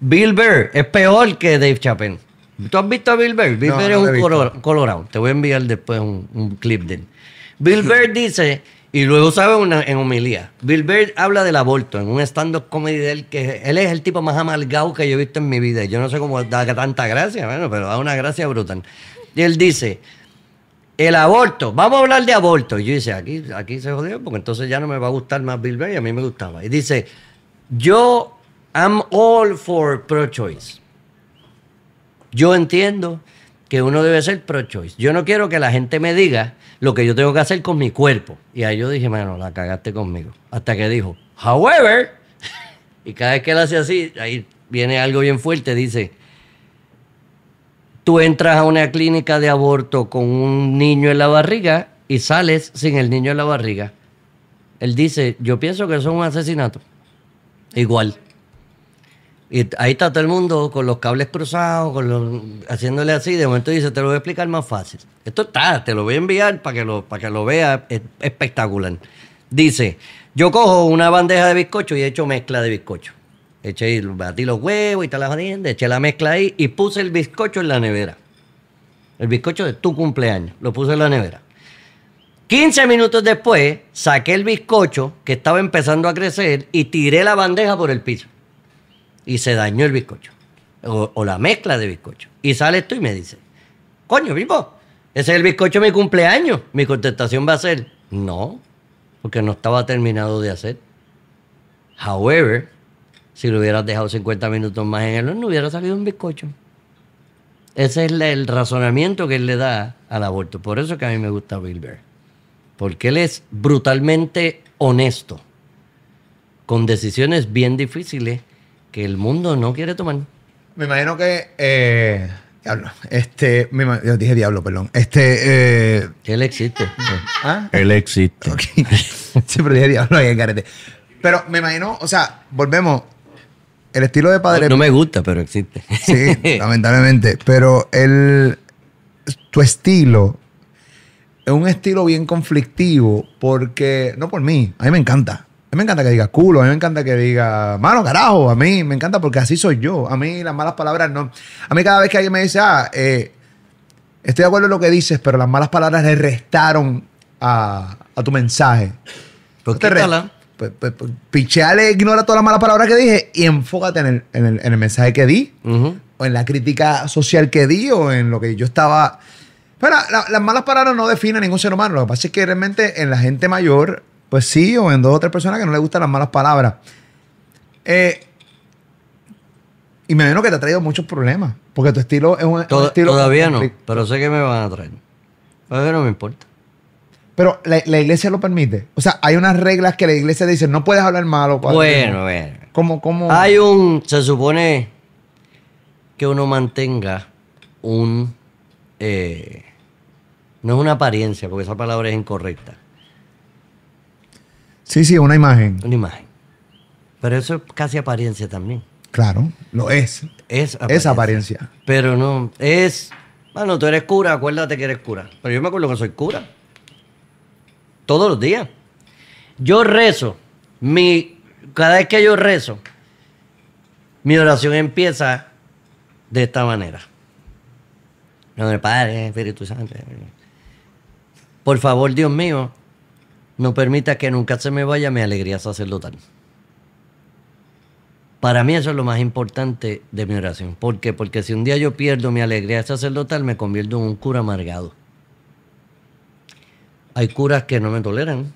[SPEAKER 3] Bill Burr es peor que Dave Chappelle. ¿Tú has visto a Bill Burr? Bill no, Burr es un colorado. Te voy a enviar después un, clip de él. Bill Burr dice, y luego sabe una, en homilía, Bill Burr habla del aborto en un stand-up comedy de él, que él es el tipo más amargado que yo he visto en mi vida. Yo no sé cómo da tanta gracia, pero da una gracia brutal. Y él dice, el aborto, vamos a hablar de aborto. Y yo dice, aquí, aquí se jodió, porque entonces ya no me va a gustar más Bill Bay, a mí me gustaba. Y dice, yo am all for pro-choice. Yo entiendo que uno debe ser pro-choice. Yo no quiero que la gente me diga lo que yo tengo que hacer con mi cuerpo. Y ahí yo dije, mano, la cagaste conmigo. Hasta que dijo, however, y cada vez que él hace así, ahí viene algo bien fuerte, dice, Tú entras a una clínica de aborto con un niño en la barriga y sales sin el niño en la barriga. Él dice, yo pienso que eso es un asesinato. Igual. Y ahí está todo el mundo con los cables cruzados, con los, haciéndole así. De momento dice, te lo voy a explicar más fácil. Esto está, te lo voy a enviar para que lo, para que lo veas. espectacular. Dice, yo cojo una bandeja de bizcocho y echo mezcla de bizcocho. Eché, batí los huevos y tal, eché la mezcla ahí y puse el bizcocho en la nevera. El bizcocho de tu cumpleaños. Lo puse en la nevera. 15 minutos después, saqué el bizcocho que estaba empezando a crecer y tiré la bandeja por el piso. Y se dañó el bizcocho. O, la mezcla de bizcocho. Y sale esto y me dice, coño, vivo, ese es el bizcocho de mi cumpleaños. Mi contestación va a ser, no, porque no estaba terminado de hacer. However, si lo hubieras dejado 50 minutos más en el horno, hubiera salido un bizcocho. Ese es el razonamiento que él le da al aborto. Por eso que a mí me gusta Bill Porque él es brutalmente honesto. Con decisiones bien difíciles que el mundo no quiere tomar. Me imagino que. Eh, diablo. Este. yo dije diablo, perdón. Este. Eh, él existe.
[SPEAKER 1] ¿Ah? Él existe. Se Siempre dije diablo ahí en carete. Pero me imagino, o sea, volvemos el estilo de Padre no, me gusta, pero existe. Sí, lamentablemente. Pero el, tu estilo es un estilo bien conflictivo porque, no por mí, a mí me encanta. A mí me encanta que diga culo, a mí me encanta que diga mano, carajo, a mí me encanta porque así soy yo. A mí las malas palabras no. A mí cada vez que alguien me dice, ah, eh, estoy de acuerdo en lo que dices, pero las malas palabras le restaron a, tu mensaje. ¿Por qué te, pues, pues, pues, picheale, ignora todas las malas palabras que dije y enfócate en el, mensaje que di, o en la crítica social que di, o en lo que yo estaba. Pero las malas palabras no definen a ningún ser humano. Lo que pasa es que realmente en la gente mayor, pues sí, o en dos o tres personas que no le gustan las malas palabras. Eh, y me imagino que te ha traído muchos problemas, porque tu estilo es un, estilo. Todavía no,
[SPEAKER 3] pero sé que me van a traer. A no me importa.
[SPEAKER 1] Pero la, iglesia lo permite. O sea, hay unas reglas que la iglesia dice, no puedes hablar malo. bueno, bueno. ¿Cómo, Hay
[SPEAKER 3] un, se supone que uno mantenga un, eh, no es una apariencia, porque esa palabra es incorrecta.
[SPEAKER 1] Sí, sí, una imagen. Una imagen.
[SPEAKER 3] Pero eso es casi apariencia también. Claro, lo es. Es Es apariencia. Pero no, es, bueno, tú eres cura, acuérdate que eres cura. Pero yo me acuerdo que soy cura. Todos los días. Yo rezo. Mi, cada vez que yo rezo, mi oración empieza de esta manera. No, Padre, Espíritu Santo. Por favor, Dios mío, no permita que nunca se me vaya mi alegría sacerdotal. Para mí eso es lo más importante de mi oración. ¿Por qué? Porque si un día yo pierdo mi alegría sacerdotal, me convierto en un cura amargado. Hay curas que no me toleran.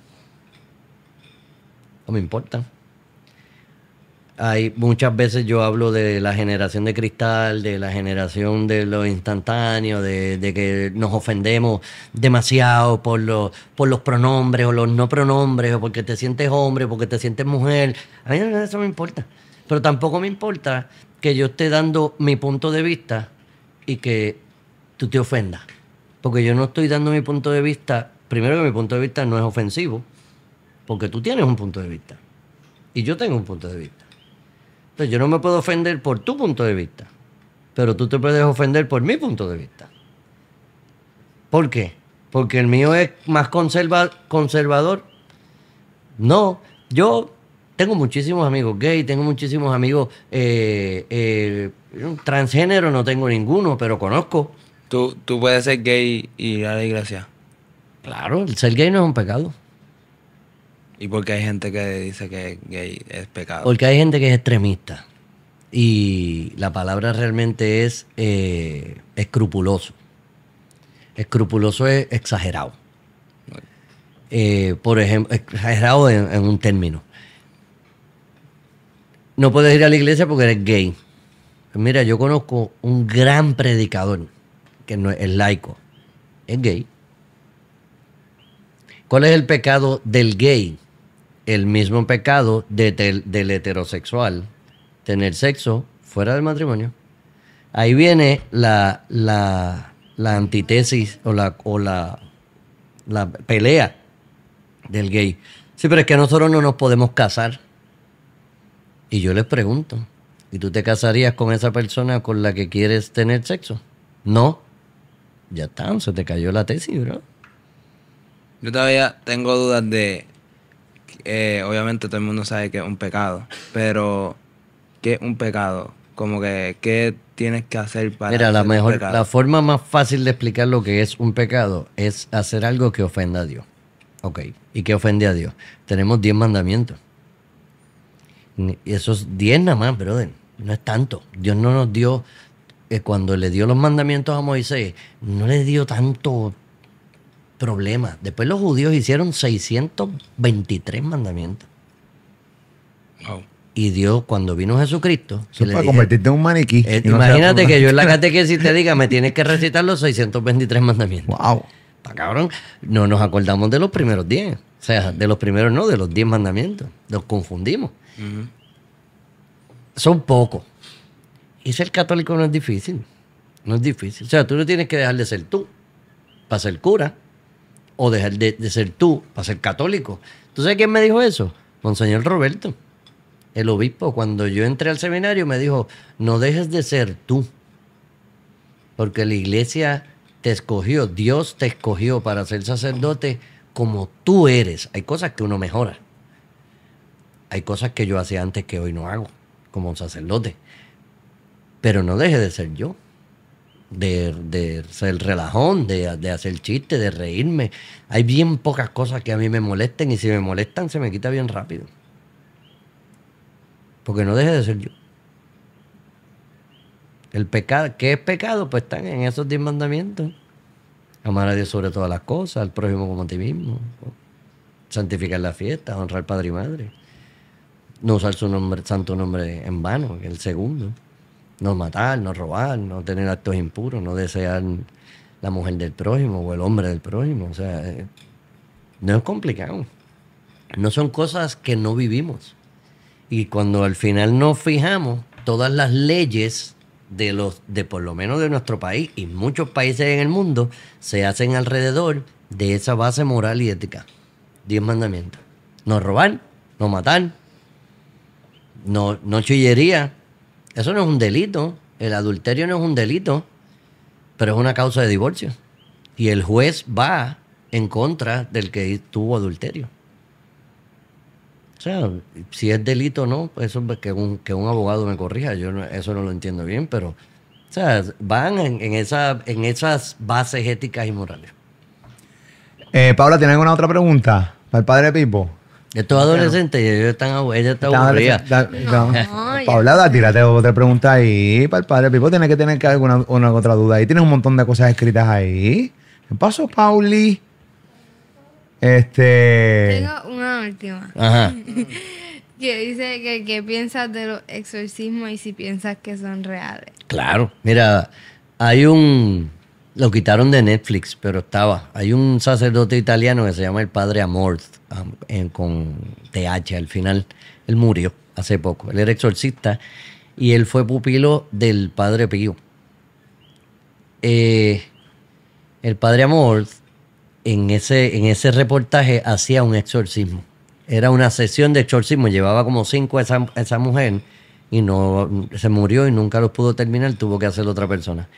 [SPEAKER 3] No me importa. Hay, muchas veces yo hablo de la generación de cristal, de la generación de lo instantáneo, de, que nos ofendemos demasiado por, por los pronombres o los no pronombres, o porque te sientes hombre, porque te sientes mujer. A mí eso me importa. Pero tampoco me importa que yo esté dando mi punto de vista y que tú te ofendas. Porque yo no estoy dando mi punto de vista primero que mi punto de vista no es ofensivo, porque tú tienes un punto de vista y yo tengo un punto de vista. Entonces yo no me puedo ofender por tu punto de vista, pero tú te puedes ofender por mi punto de vista. ¿Por qué? Porque el mío es más conservador. No, yo tengo muchísimos amigos gay, tengo muchísimos amigos eh, eh, transgénero, no tengo ninguno, pero conozco.
[SPEAKER 4] Tú, tú puedes ser gay y dar gracias.
[SPEAKER 3] Claro, el ser gay no es un pecado.
[SPEAKER 4] ¿Y por qué hay gente que dice que gay es
[SPEAKER 3] pecado? Porque hay gente que es extremista. Y la palabra realmente es eh, escrupuloso. Escrupuloso es exagerado. Eh, por ejemplo, exagerado en, un término. No puedes ir a la iglesia porque eres gay. Pues mira, yo conozco un gran predicador que no es laico. Es gay. ¿Cuál es el pecado del gay? El mismo pecado del, heterosexual, tener sexo fuera del matrimonio. Ahí viene la, la, antítesis o, la, la, la pelea del gay. Sí, pero es que nosotros no nos podemos casar. Y yo les pregunto, ¿y tú te casarías con esa persona con la que quieres tener sexo? No. Ya está, se te cayó la tesis, bro.
[SPEAKER 4] Yo todavía tengo dudas de. Eh, obviamente todo el mundo sabe que es un pecado, pero ¿qué es un pecado? Como que, ¿qué tienes que hacer para. Mira, la, mejor, la
[SPEAKER 3] forma más fácil de explicar lo que es un pecado es hacer algo que ofenda a Dios. Ok, ¿y qué ofende a Dios? Tenemos 10 mandamientos. Y esos 10 nada más, brother. No es tanto. Dios no nos dio eh, cuando le dio los mandamientos a Moisés, no le dio tanto, problema. Después los judíos hicieron 623 mandamientos. Wow. Y Dios, cuando vino Jesucristo. Eso para convertirte en un maniquí. Eh, imagínate que yo en la catequesis te diga, me tienes que recitar los 623 mandamientos. ¡Wow! cabrón, no nos acordamos de los primeros 10. O sea, de los primeros no, de los 10 mandamientos. nos confundimos. Son pocos. Y ser católico no es difícil. No es difícil. O sea, tú no tienes que dejar de ser tú para ser cura o dejar de, ser tú para ser católico. ¿Tú sabes quién me dijo eso? Monseñor Roberto, el obispo. Cuando yo entré al seminario me dijo, no dejes de ser tú, porque la iglesia te escogió, Dios te escogió para ser sacerdote como tú eres. Hay cosas que uno mejora. Hay cosas que yo hacía antes que hoy no hago como un sacerdote. Pero no deje de ser yo de, de ser relajón, de, hacer chiste de reírme. Hay bien pocas cosas que a mí me molesten y si me molestan se me quita bien rápido. Porque no deje de ser yo. El pecado, ¿qué es pecado? Pues están en esos diez mandamientos. Amar a Dios sobre todas las cosas, al prójimo como a ti mismo. Santificar la fiesta, honrar al padre y madre. No usar su nombre, santo nombre en vano, el segundo no matar, no robar, no tener actos impuros, no desear la mujer del prójimo o el hombre del prójimo. O sea, eh, no es complicado. No son cosas que no vivimos. Y cuando al final nos fijamos, todas las leyes de los, de por lo menos de nuestro país y muchos países en el mundo, se hacen alrededor de esa base moral y ética. Diez mandamientos. No robar, no matar, no, no chillería, eso no es un delito. El adulterio no es un delito, pero es una causa de divorcio. Y el juez va en contra del que tuvo adulterio. O sea, si es delito o no, eso es que un, que un abogado me corrija, yo eso no lo entiendo bien, pero o sea, van en, en esas bases éticas y morales.
[SPEAKER 1] Eh, Paula, ¿tiene alguna otra pregunta para el padre Pipo?
[SPEAKER 3] Estos estoy adolescente y ellos están, ella está aburrida.
[SPEAKER 1] No, Paula, tírate otra pregunta ahí para el padre. Pipo tiene que tener alguna una otra duda. Ahí tienes un montón de cosas escritas ahí. ¿Qué pasó, Pauli?
[SPEAKER 3] Este.
[SPEAKER 2] Tengo una última. Ajá. que dice que qué piensas de los exorcismos y si piensas que son reales.
[SPEAKER 3] Claro. Mira, hay un lo quitaron de Netflix, pero estaba. Hay un sacerdote italiano que se llama el padre Amorth, ah, con TH al final. Él murió hace poco. Él era exorcista y él fue pupilo del padre Pío. Eh, el padre Amorth en ese, en ese reportaje hacía un exorcismo. Era una sesión de exorcismo, llevaba como cinco a esa, mujer y no se murió y nunca los pudo terminar, tuvo que hacer otra persona.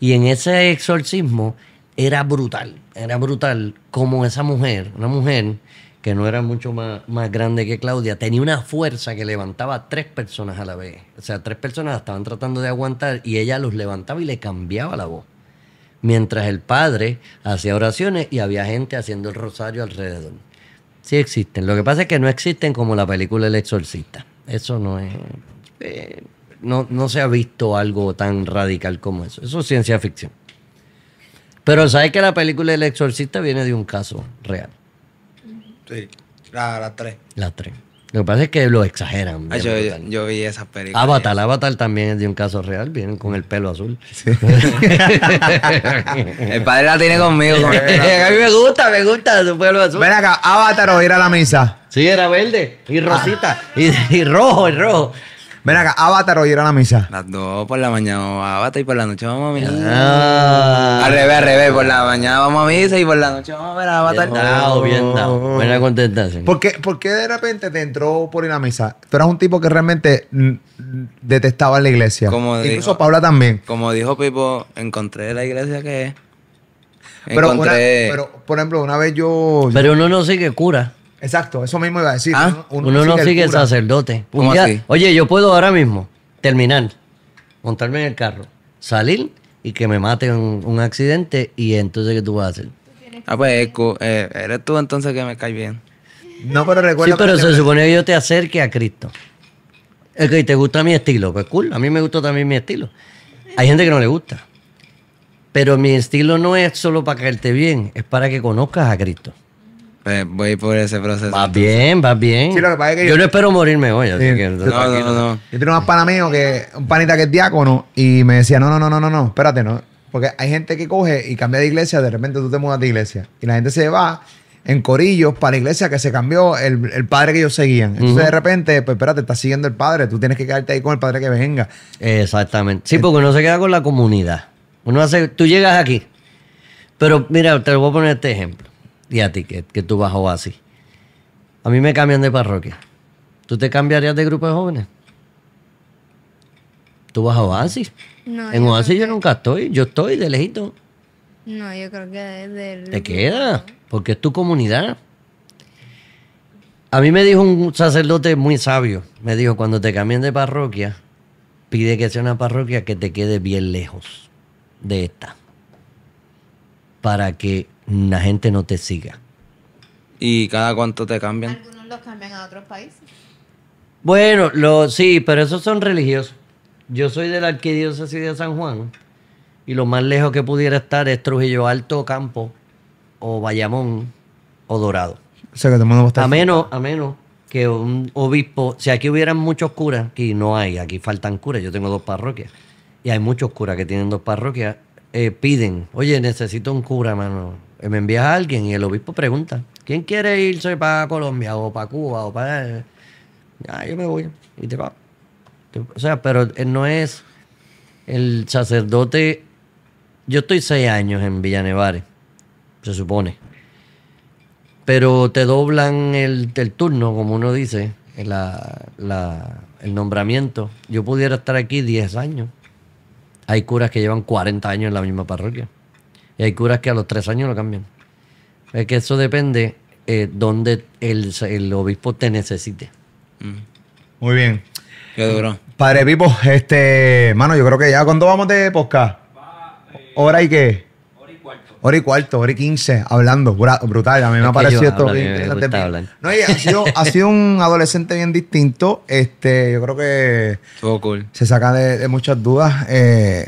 [SPEAKER 3] Y en ese exorcismo era brutal, era brutal como esa mujer, una mujer que no era mucho más, más, grande que Claudia, tenía una fuerza que levantaba a tres personas a la vez. O sea, tres personas estaban tratando de aguantar y ella los levantaba y le cambiaba la voz. Mientras el padre hacía oraciones y había gente haciendo el rosario alrededor. Sí existen. Lo que pasa es que no existen como la película El Exorcista. Eso no es... Eh, no, no se ha visto algo tan radical como eso. Eso es ciencia ficción. Pero sabes que la película El Exorcista viene de un caso real.
[SPEAKER 4] Sí, la, tres. 3.
[SPEAKER 3] La 3. Lo que pasa es que lo exageran. yo,
[SPEAKER 4] ah, yo, vi esas películas. Avatar,
[SPEAKER 3] Avatar también es de un caso real. Vienen con el pelo azul. el padre la tiene conmigo. a mí me gusta, me gusta
[SPEAKER 4] su pelo azul. Ven acá,
[SPEAKER 1] Avatar o ir a la misa. Sí, era verde. Y rosita. Y, y rojo, y rojo. Ven acá, Avatar o ir la misa.
[SPEAKER 4] Las dos por la mañana Avatar y por la noche vamos a misa. Ah. Al revés, al Por la mañana vamos a misa y por la noche vamos a ver Avatar. Bien dado, bien dado. Buena
[SPEAKER 3] contestación. ¿Por
[SPEAKER 1] qué, de repente te entró por ir a misa? Tú eras un tipo que realmente detestaba la iglesia. Incluso Paula también.
[SPEAKER 4] Como dijo Pipo, encontré la iglesia que es. Pero, pero, por ejemplo, una vez
[SPEAKER 1] yo.
[SPEAKER 3] Pero uno no sigue cura.
[SPEAKER 1] Exacto, eso mismo iba a decir. Ah, uno, no sigue, el, sacerdote.
[SPEAKER 3] Oye, yo puedo ahora mismo terminar, montarme en el carro, salir y que me maten un, un accidente y entonces ¿qué tú vas a hacer?
[SPEAKER 4] Ah, pues eco, eh,
[SPEAKER 3] eres tú entonces que me cae bien. No, pero recuerdo. Sí, pero se supone que yo te acerque a Cristo. Es que te gusta mi estilo, pues cool. A mí me gusta también mi estilo. Hay gente que no le gusta. Pero mi estilo no es solo para caerte bien, es para que conozcas a Cristo. Eh, voy por ese proceso. va bien, va bien. yo, no espero morirme hoy. Yo tengo
[SPEAKER 1] un pana mío un panita que es diácono, y me decía, no, no, no, no, no, espérate, no. Porque hay gente que coge y cambia de iglesia, de repente tú te mudas de iglesia. Y la gente se va en corillos para la iglesia que se cambió el, padre que ellos seguían. Entonces, de repente, pues espérate, estás
[SPEAKER 3] siguiendo el padre, tú tienes que quedarte ahí con el padre que venga. Exactamente. Sí, porque uno se queda con la comunidad. Uno hace, tú llegas aquí. Pero mira, te voy a poner este ejemplo y a ti que, tú vas a Oasis. A mí me cambian de parroquia. ¿Tú te cambiarías de grupo de jóvenes? ¿Tú vas a Oasis? No, en Oasis yo nunca estoy. Yo estoy de lejito.
[SPEAKER 2] No, yo creo que desde Te
[SPEAKER 3] queda, porque es tu comunidad. A mí me dijo un sacerdote muy sabio. Me dijo, cuando te cambien de parroquia, pide que sea una parroquia que te quede bien lejos de esta. Para que la gente no te siga. ¿Y cada cuánto te cambian?
[SPEAKER 2] Algunos los cambian a otros países.
[SPEAKER 3] Bueno, lo, sí, pero esos son religiosos. Yo soy de la arquidiócesis de San Juan y lo más lejos que pudiera estar es Trujillo Alto, Campo o Bayamón o Dorado.
[SPEAKER 1] O sea que te mando a menos,
[SPEAKER 3] a menos que un obispo, si aquí hubieran muchos curas, que no hay, aquí faltan curas, yo tengo dos parroquias y hay muchos curas que tienen dos parroquias, eh, piden, oye, necesito un cura, mano, eh, me envías a alguien y el obispo pregunta, ¿quién quiere irse para Colombia o para Cuba o para... Ya yo me voy y te va. O sea, pero no es el sacerdote... Yo estoy seis años en Villanevares, se supone. Pero te doblan el, el turno, como uno dice, el nombramiento. Yo pudiera estar aquí diez años. Hay curas que llevan 40 años en la misma parroquia. Y hay curas que a los tres años lo cambian. Es que eso depende eh, donde el, obispo te necesite. Mm. Muy bien. Qué duro.
[SPEAKER 1] Padre Pipo, este, mano, yo creo que ya, ¿cuándo vamos de posca? ¿Hora y qué? Hora y cuarto. Hora y cuarto, hora y quince, hablando, brutal. A mí me ha parecido esto. no, ha, sido, un adolescente bien distinto. Este, yo creo que. Todo cool. Se saca de, muchas dudas. Eh,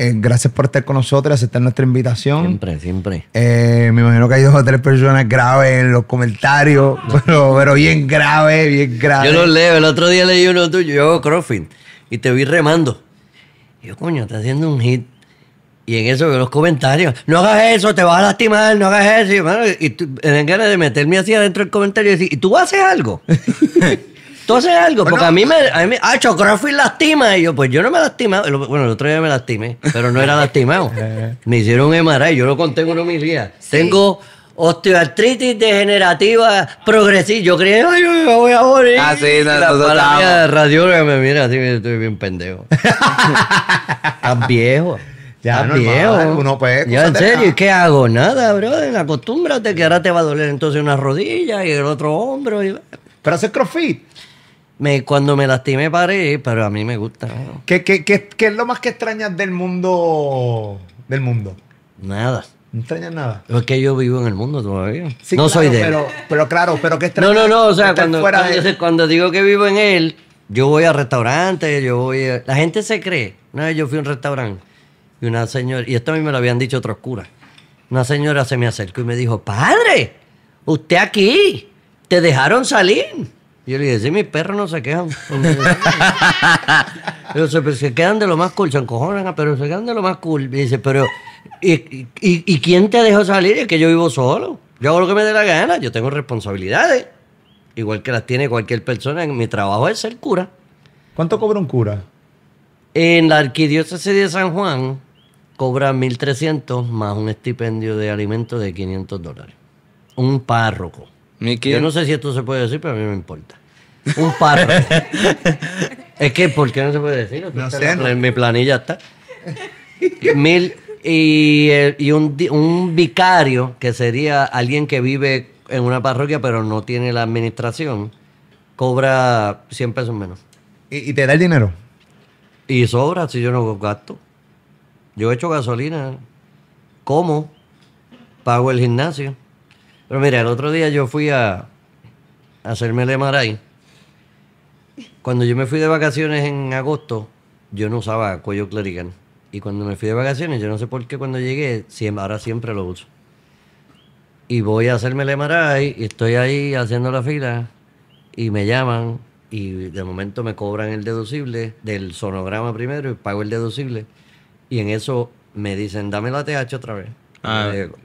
[SPEAKER 1] eh, gracias por estar con nosotros, aceptar nuestra invitación.
[SPEAKER 3] Siempre, siempre.
[SPEAKER 1] Eh, me imagino que hay dos o tres personas graves en los comentarios, pero, bien grave, bien grave. Yo los leo,
[SPEAKER 3] el otro día leí uno tuyo, yo, y te vi remando. yo, coño, está haciendo un hit. Y en eso veo los comentarios. No hagas eso, te vas a lastimar, no hagas eso. Y, ganas de meterme así adentro del comentario y decir, ¿y tú haces algo? Tú haces algo, porque a mí me. A mí, ah, Chocrofi lastima. Y yo, pues yo no me lastimé Bueno, el otro día me lastimé, pero no era lastimado. Eh. me hicieron MRI, yo lo conté en uno mis días. Tengo osteoartritis degenerativa progresiva. Yo creí, ay, yo me voy a morir. Ah, sí, no, la, no, la radióloga me mira así, estoy bien pendejo. Estás viejo. Ya, viejo. Uno ya, en serio, ¿y qué hago? Nada, bro. Acostúmbrate que ahora te va a doler entonces una rodilla y el otro hombro. Pero haces crossfit. Me, cuando me lastimé paré, pero a mí me gusta. ¿Qué, qué, qué, es lo más que extrañas del
[SPEAKER 1] mundo? Del mundo. Nada. No extrañas nada.
[SPEAKER 3] Es que yo vivo en el mundo todavía.
[SPEAKER 1] no soy de él. Pero, pero claro, pero ¿qué extrañas? No, no, no. O sea, cuando,
[SPEAKER 3] cuando, digo que vivo en él, yo voy a restaurantes, yo voy a... La gente se cree. Una vez yo fui a un restaurante y una señora... Y esto a mí me lo habían dicho otros curas. Una señora se me acercó y me dijo, padre, usted aquí, te dejaron salir. Y yo le dije, sí, mis perros no se quedan. pero se, quedan de lo más cool, se encojonan, ah, pero se quedan de lo más cool. Y dice, pero ¿y, y quién te dejó salir? Es que yo vivo solo. Yo hago lo que me dé la gana, yo tengo responsabilidades. Igual que las tiene cualquier persona. Mi trabajo es ser cura. ¿Cuánto cobra un cura? En la arquidiócesis de San Juan cobra 1.300 más un estipendio de alimentos de 500 dólares. Un párroco. Yo no sé si esto se puede decir, pero a mí me importa. Un parroquia. es que, ¿por qué no se puede decir? No sé. En mi planilla está. Mil y, eh, un, vicario, que sería alguien que vive en una parroquia pero no tiene la administración, cobra 100 pesos menos. ¿Y, y te da el dinero? Y sobra si yo no gasto. Yo echo gasolina, como, pago el gimnasio. Pero mira, el otro día yo fui a, hacerme el MRI. Cuando yo me fui de vacaciones en agosto, yo no usaba cuello clerical. Y cuando me fui de vacaciones, yo no sé por qué cuando llegué, ahora siempre lo uso. Y voy a hacerme el MRI y estoy ahí haciendo la fila y me llaman y de momento me cobran el deducible del sonograma primero y pago el deducible. Y en eso me dicen, dame la TH otra vez. Ah, me digo,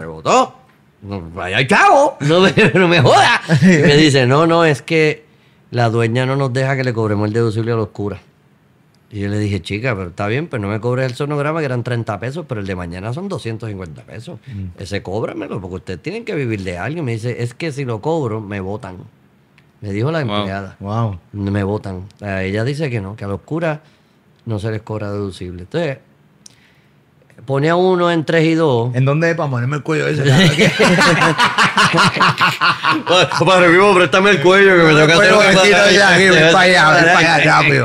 [SPEAKER 3] Rebotó. Pues, vaya al cabo, no, me joda. Me dice, no, no, es que la dueña no nos deja que le cobremos el deducible a los curas. Y yo le dije, chica, pero está bien, pero pues no me cobres el sonograma que eran 30 pesos, pero el de mañana son 250 pesos. Mm. Ese cóbramelo, porque ustedes tienen que vivir de alguien. me dice, es que si lo cobro, me votan. Me dijo la empleada. Me votan. Ella dice que no, que a los curas no se les cobra deducible. Entonces, ponía uno en tres y dos. ¿En dónde es para ponerme el cuello ese? Padre vivo, préstame el cuello que me toca hacer un vestido ya, aquí, para allá, rápido.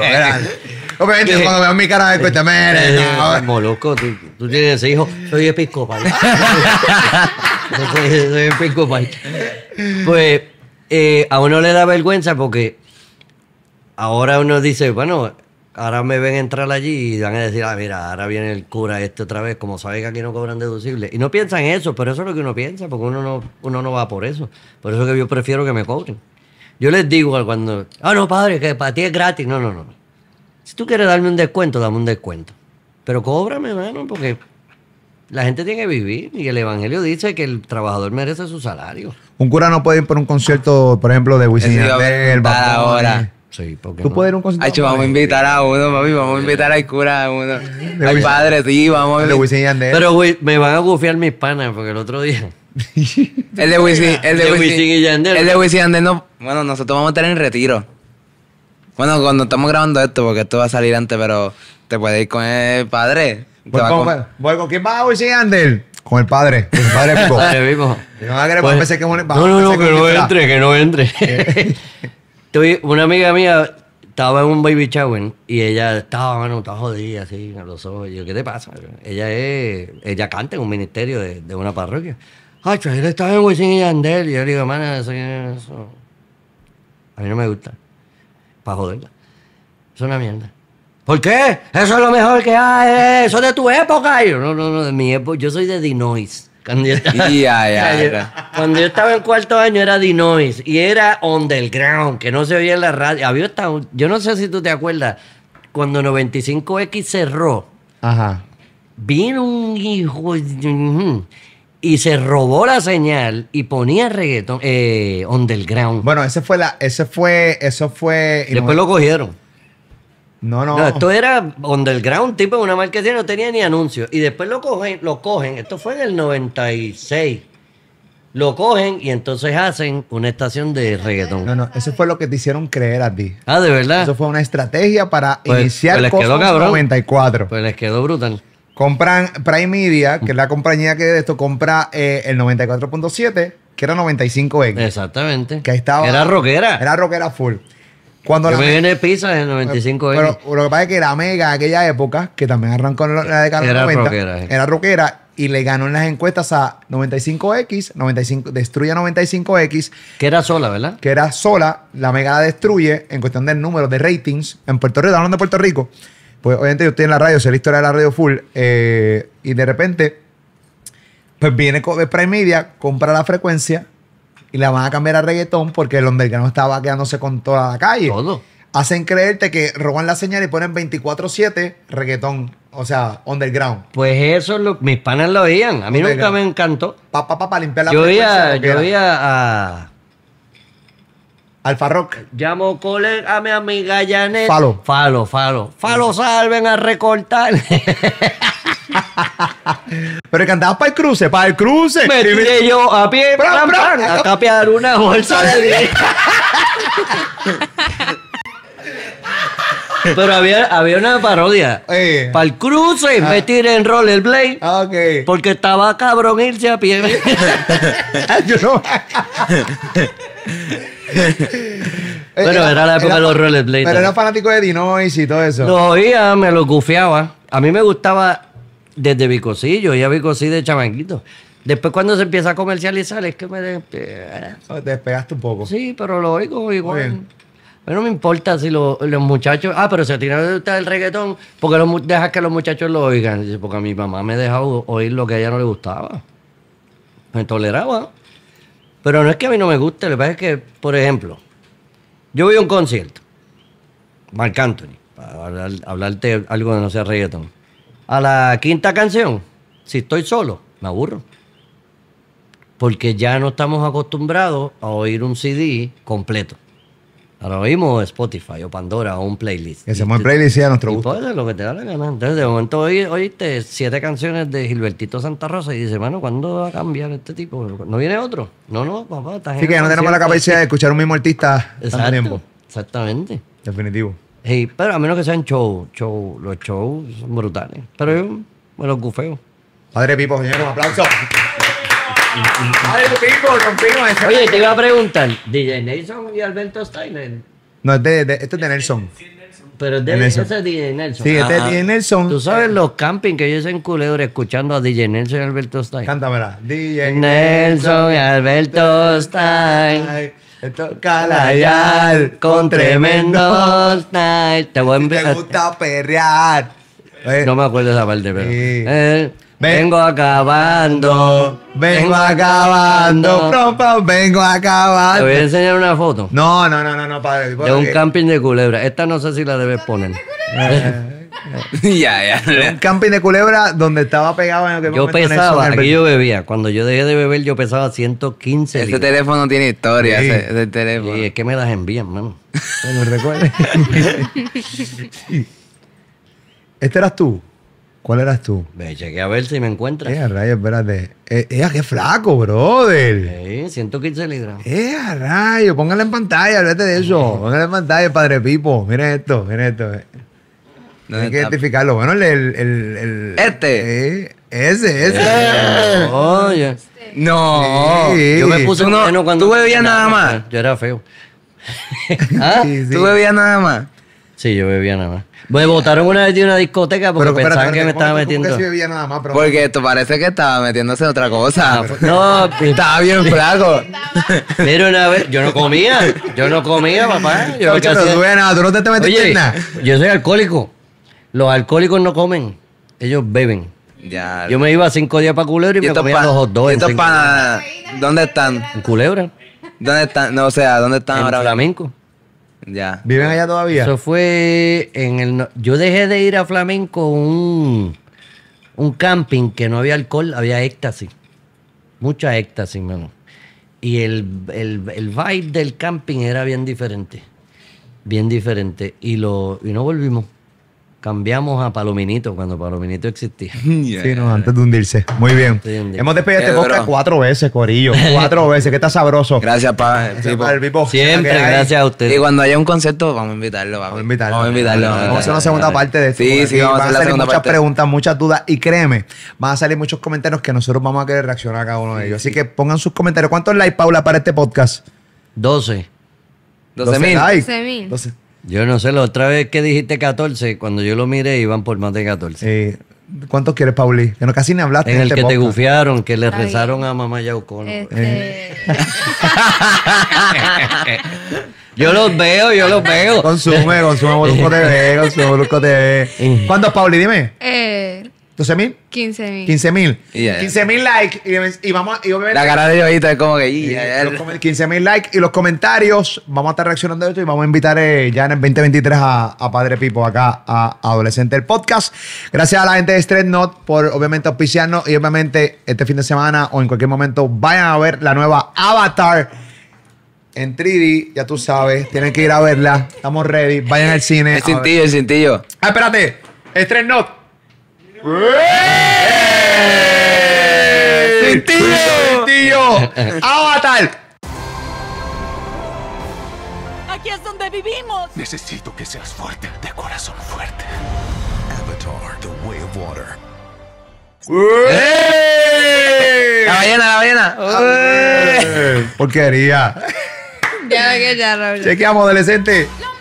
[SPEAKER 1] Obviamente, cuando veo mi cara de cuesta, mire. Eh, eh,
[SPEAKER 3] Molusco, loco, tú tienes ese hijo, soy episcopal. soy, episcopal. Pues eh, a uno le da vergüenza porque ahora uno dice, bueno, ahora me ven entrar allí y van a decir, ah, mira, ahora viene el cura este otra vez, como sabe que aquí no cobran deducible. Y no piensan eso, pero eso es lo que uno piensa, porque uno no, uno no va por eso. Por eso que yo prefiero que me cobren. Yo les digo cuando, ah, no, padre, que para ti es gratis. No, no, no. Si tú quieres darme un descuento, dame un descuento. Pero cóbrame, hermano, porque la gente tiene que vivir y el Evangelio dice que el trabajador merece su salario.
[SPEAKER 1] Un cura no puede ir por un concierto, por ejemplo, de Wisin Yandel, ahora.
[SPEAKER 4] Tú puedes un concierto. vamos a invitar a uno, papi. Vamos a invitar al
[SPEAKER 3] cura uno. Al padre, sí, vamos Pero, güey, me van a bufiar mis panas porque el otro día.
[SPEAKER 4] el de Wisin, el de Wisin y Yandel. El de Wisin y Yandel Bueno, nosotros vamos a estar en retiro. Bueno, cuando estamos grabando esto, porque esto va a salir antes, pero te puedes ir con el padre. Voy,
[SPEAKER 1] con, quién va a Wisin y Yandel? Con el padre. Con el padre
[SPEAKER 4] vivo pues,
[SPEAKER 1] No, no, no, que no entre, que no entre. Eh,
[SPEAKER 3] una amiga mía estaba en un baby shower y ella estaba, mano, estaba jodida así, en los ojos. yo, ¿qué te pasa? Ella es, ella canta en un ministerio de, de una parroquia. Ay, pues, él estaba en Wisin y Andel Y yo le digo, hermana eso, a mí no me gusta. Para joderla. Es una mierda. ¿Por qué? Eso es lo mejor que hay. Eh, eso es de tu época. Yo, no, no, no, de mi época. Yo soy de Dinois. Cuando yo estaba, en cuarto año era Dinois y era underground, que no se oía en la radio. Había yo no sé si tú te acuerdas, cuando 95X cerró, vino un hijo y se robó la señal y ponía reggaeton eh, underground.
[SPEAKER 1] Bueno, ese fue la, ese fue, eso fue. Después lo cogieron.
[SPEAKER 3] No, no. No, esto era underground, tipo en una marca no tenía ni anuncio. Y después lo cogen, lo cogen, esto fue en el 96. Lo cogen y entonces hacen una estación de reggaetón. No, no,
[SPEAKER 1] eso fue lo que te hicieron creer a ti. Ah, de verdad. Eso fue una estrategia para pues, pues iniciar el 94.
[SPEAKER 3] Pues les quedó brutal.
[SPEAKER 1] Compran Prime Media, que es la compañía que de esto compra eh, el 94.7, que era 95X.
[SPEAKER 3] Exactamente.
[SPEAKER 1] Que estaba. Era rockera. Era rockera full. Cuando Yo la me viene
[SPEAKER 3] pizza en 95 Pero,
[SPEAKER 1] pero lo que pasa es que la Mega, aquella época, que también arrancó en la década de los 90, rockera, era rockera y le ganó en las encuestas a 95X, 95, destruye a 95X. Que era sola, ¿verdad? Que era sola, la Mega la destruye en cuestión del número de ratings en Puerto Rico, hablando de Puerto Rico. Pues obviamente yo estoy en la radio, sé la historia de la radio full, eh, y de repente, pues viene Prime Media, compra la frecuencia y la van a cambiar a reggaetón porque el underground estaba quedándose con toda la calle. Todo. Hacen creerte que roban la señal y ponen 24-7 reggaetón. O sea,
[SPEAKER 3] underground. Pues eso, lo, mis panas lo oían. A mí nunca me encantó. Pa, pa, pa, limpiar la yo yo vi a... Alfa Rock. Llamo cole a mi amiga Janet. Falo. Falo, falo. Falo, salven a recortar.
[SPEAKER 1] Pero que andabas para el cruce, para el cruce. Me tiré yo a pie, a
[SPEAKER 3] capear una bolsa de Pero había, había una parodia. Para el cruce ah. me tiré en rollerblade. Ah, porque estaba cabrón irse a pie. Ah, yo no. Bueno, era, la época de los rollerblades. Pero era
[SPEAKER 1] fanático de Dinois y todo eso. Lo
[SPEAKER 3] oía, me lo gufiaba. A mí me gustaba desde Bicosí, yo ya Bicosí de chamanquito. Después cuando se empieza a comercializar es que me ah, despegaste un poco. Sí, pero lo oigo igual. A mí no me importa si los muchachos... Ah, pero se tiran de usted el reggaetón porque qué dejas que los muchachos lo oigan. Porque a mi mamá me dejaba oír lo que a ella no le gustaba. Me toleraba. Pero no es que a mí no me guste. Lo que pasa es que, por ejemplo, yo voy a un concierto. Marc Anthony. Para hablarte algo que no sea reggaetón a la quinta canción, si estoy solo, me aburro. Porque ya no estamos acostumbrados a oír un CD completo. Ahora oímos Spotify o Pandora o un playlist. Que hacemos playlist a nuestro gusto. Puede ser lo que te da la gana. Entonces, de momento oíste siete canciones de Gilbertito Santa Rosa y dices, mano, ¿cuándo va a cambiar este tipo? ¿No viene otro? No, no, papá. está sí, que ya no tenemos la capacidad de
[SPEAKER 1] escuchar un mismo artista Exacto, tiempo.
[SPEAKER 3] Exactamente. Definitivo pero a menos que sean show, show, los shows son brutales. Pero yo me los gufeo. Padre Pipo, señor, un aplauso. Padre Pipo, rompimos eso. Oye, te iba a preguntar, DJ Nelson y Alberto Steiner.
[SPEAKER 1] No, es de, este
[SPEAKER 3] es de Nelson. Pero de Nelson. Ese DJ Nelson. Sí, este es ah, DJ Nelson. Tú sabes los campings que yo hice en Culebra escuchando a DJ Nelson y Alberto Stein. Cántamela. DJ Nelson y Alberto Stein
[SPEAKER 1] con tremendos
[SPEAKER 3] night. Te voy a gusta perrear. No me acuerdo esa parte, pero. Eh, vengo acabando. vengo acabando.
[SPEAKER 1] vengo acabando, Te voy a enseñar
[SPEAKER 3] una foto No, no, no, no,
[SPEAKER 1] no, padre. de un eh,
[SPEAKER 3] camping de culebra. Esta no sé si la debes poner. Eh, ya, ya. Un camping de
[SPEAKER 1] culebra donde estaba pegado en lo que Yo pesaba, aquí yo
[SPEAKER 3] bebía. Cuando yo dejé de beber, yo pesaba 115 Este Ese teléfono tiene historia, ese, teléfono. Y es que me las envían, mano. me
[SPEAKER 1] ¿Este eras tú? ¿Cuál eras tú? Me chequé a ver si me encuentras. Eh, rayos, espérate. Eh, qué flaco, brother.
[SPEAKER 3] Sí, 115 libras.
[SPEAKER 1] Eh, rayos, póngala en pantalla, olvídate de eso. Póngala en pantalla, padre Pipo. Mira esto, mira esto. No Hay que identificarlo. Bueno, el. el, este. Eh, ese, ese. Eh. Oye. No. Yo me puse tú cuando. Tú bebías nada, más.
[SPEAKER 3] Yo era feo. ¿Ah? ¿Tú bebías nada más? Sí, yo bebía nada más. Me botaron una vez de una discoteca porque pensaban que me estaba metiendo.
[SPEAKER 4] Porque
[SPEAKER 1] bebía nada más, Porque
[SPEAKER 4] esto parece que estaba metiéndose en otra ah, cosa. No, pues, estaba bien pues,
[SPEAKER 3] flaco. Pero una vez, yo no comía. Yo no comía, papá. Yo no, no, no te metes en nada. Yo soy alcohólico. Los alcohólicos no comen, ellos beben. Ya. Yo me iba cinco días para Culebra y, me comía los dos. dónde están?
[SPEAKER 4] En Culebra. ¿Dónde están? No, o sea, ¿dónde están ahora? En Flamenco.
[SPEAKER 3] Ya. ¿Viven allá todavía? Eso fue en el... Yo dejé de ir a Flamenco un, un camping que no había alcohol, había éxtasis. Mucha éxtasis, mano. Y el, el, el vibe del camping era bien diferente. Bien diferente. Y, lo, y no volvimos cambiamos a Palominito cuando Palominito existía. Sí,
[SPEAKER 1] no, eh. antes de hundirse. Muy bien. Hemos despedido este podcast cuatro veces, Corillo.
[SPEAKER 3] Cuatro
[SPEAKER 4] veces, que está sabroso. Gracias, pa. Siempre, gracias a ustedes. Y cuando haya un concepto, vamos a invitarlo, Vamos a invitarlo. Vamos a invitarlo. Vamos hacer una segunda parte de esto. Sí, sí, vamos a hacer la segunda muchas preguntas,
[SPEAKER 1] muchas dudas. Y créeme, van a salir muchos comentarios que nosotros vamos a querer reaccionar a cada uno de ellos. Así que pongan sus comentarios. ¿Cuántos likes, Paula, para este podcast?
[SPEAKER 3] 12. 12 mil. 12 mil. Yo no sé, la otra vez que dijiste 14, cuando yo lo miré iban por más de 14. Eh, ¿Cuántos quieres, Pauli? Que no casi ni hablaste. En el este que te gufiaron, que le rezaron a mamá Yaucono.
[SPEAKER 4] Este, eh.
[SPEAKER 3] yo los veo, yo los veo.
[SPEAKER 1] Consume, consume Molusco TV, consume Molusco TV. Eh. ¿Cuántos, Pauli? Dime.
[SPEAKER 2] Eh,
[SPEAKER 1] ¿12 mil? 15 mil. 15 mil. 15 mil likes. Y, vamos a, La cara de ahí es como que. likes y los comentarios. Vamos a estar reaccionando a esto y vamos a invitar eh, ya en el 2023 a, Padre Pipo acá a Adolescente el Podcast. Gracias a la gente de Stress Not por obviamente auspiciarnos y obviamente este fin de semana o en cualquier momento vayan a ver la nueva Avatar en 3D, ya tú sabes, tienen que ir a verla. Estamos ready, vayan al cine. El cintillo, el cintillo. Ah, espérate, Stress Not. ¡Sí, tío! ¡Avatar!
[SPEAKER 4] Aquí es donde vivimos.
[SPEAKER 1] Necesito que seas fuerte, de corazón fuerte. Avatar, The Way of Water.
[SPEAKER 4] ¡Ey! La ballena, la ballena.
[SPEAKER 1] ¡Ey! Porquería.
[SPEAKER 2] Ya, ya, ya, Raúl. Chequeamos,
[SPEAKER 1] adolescente.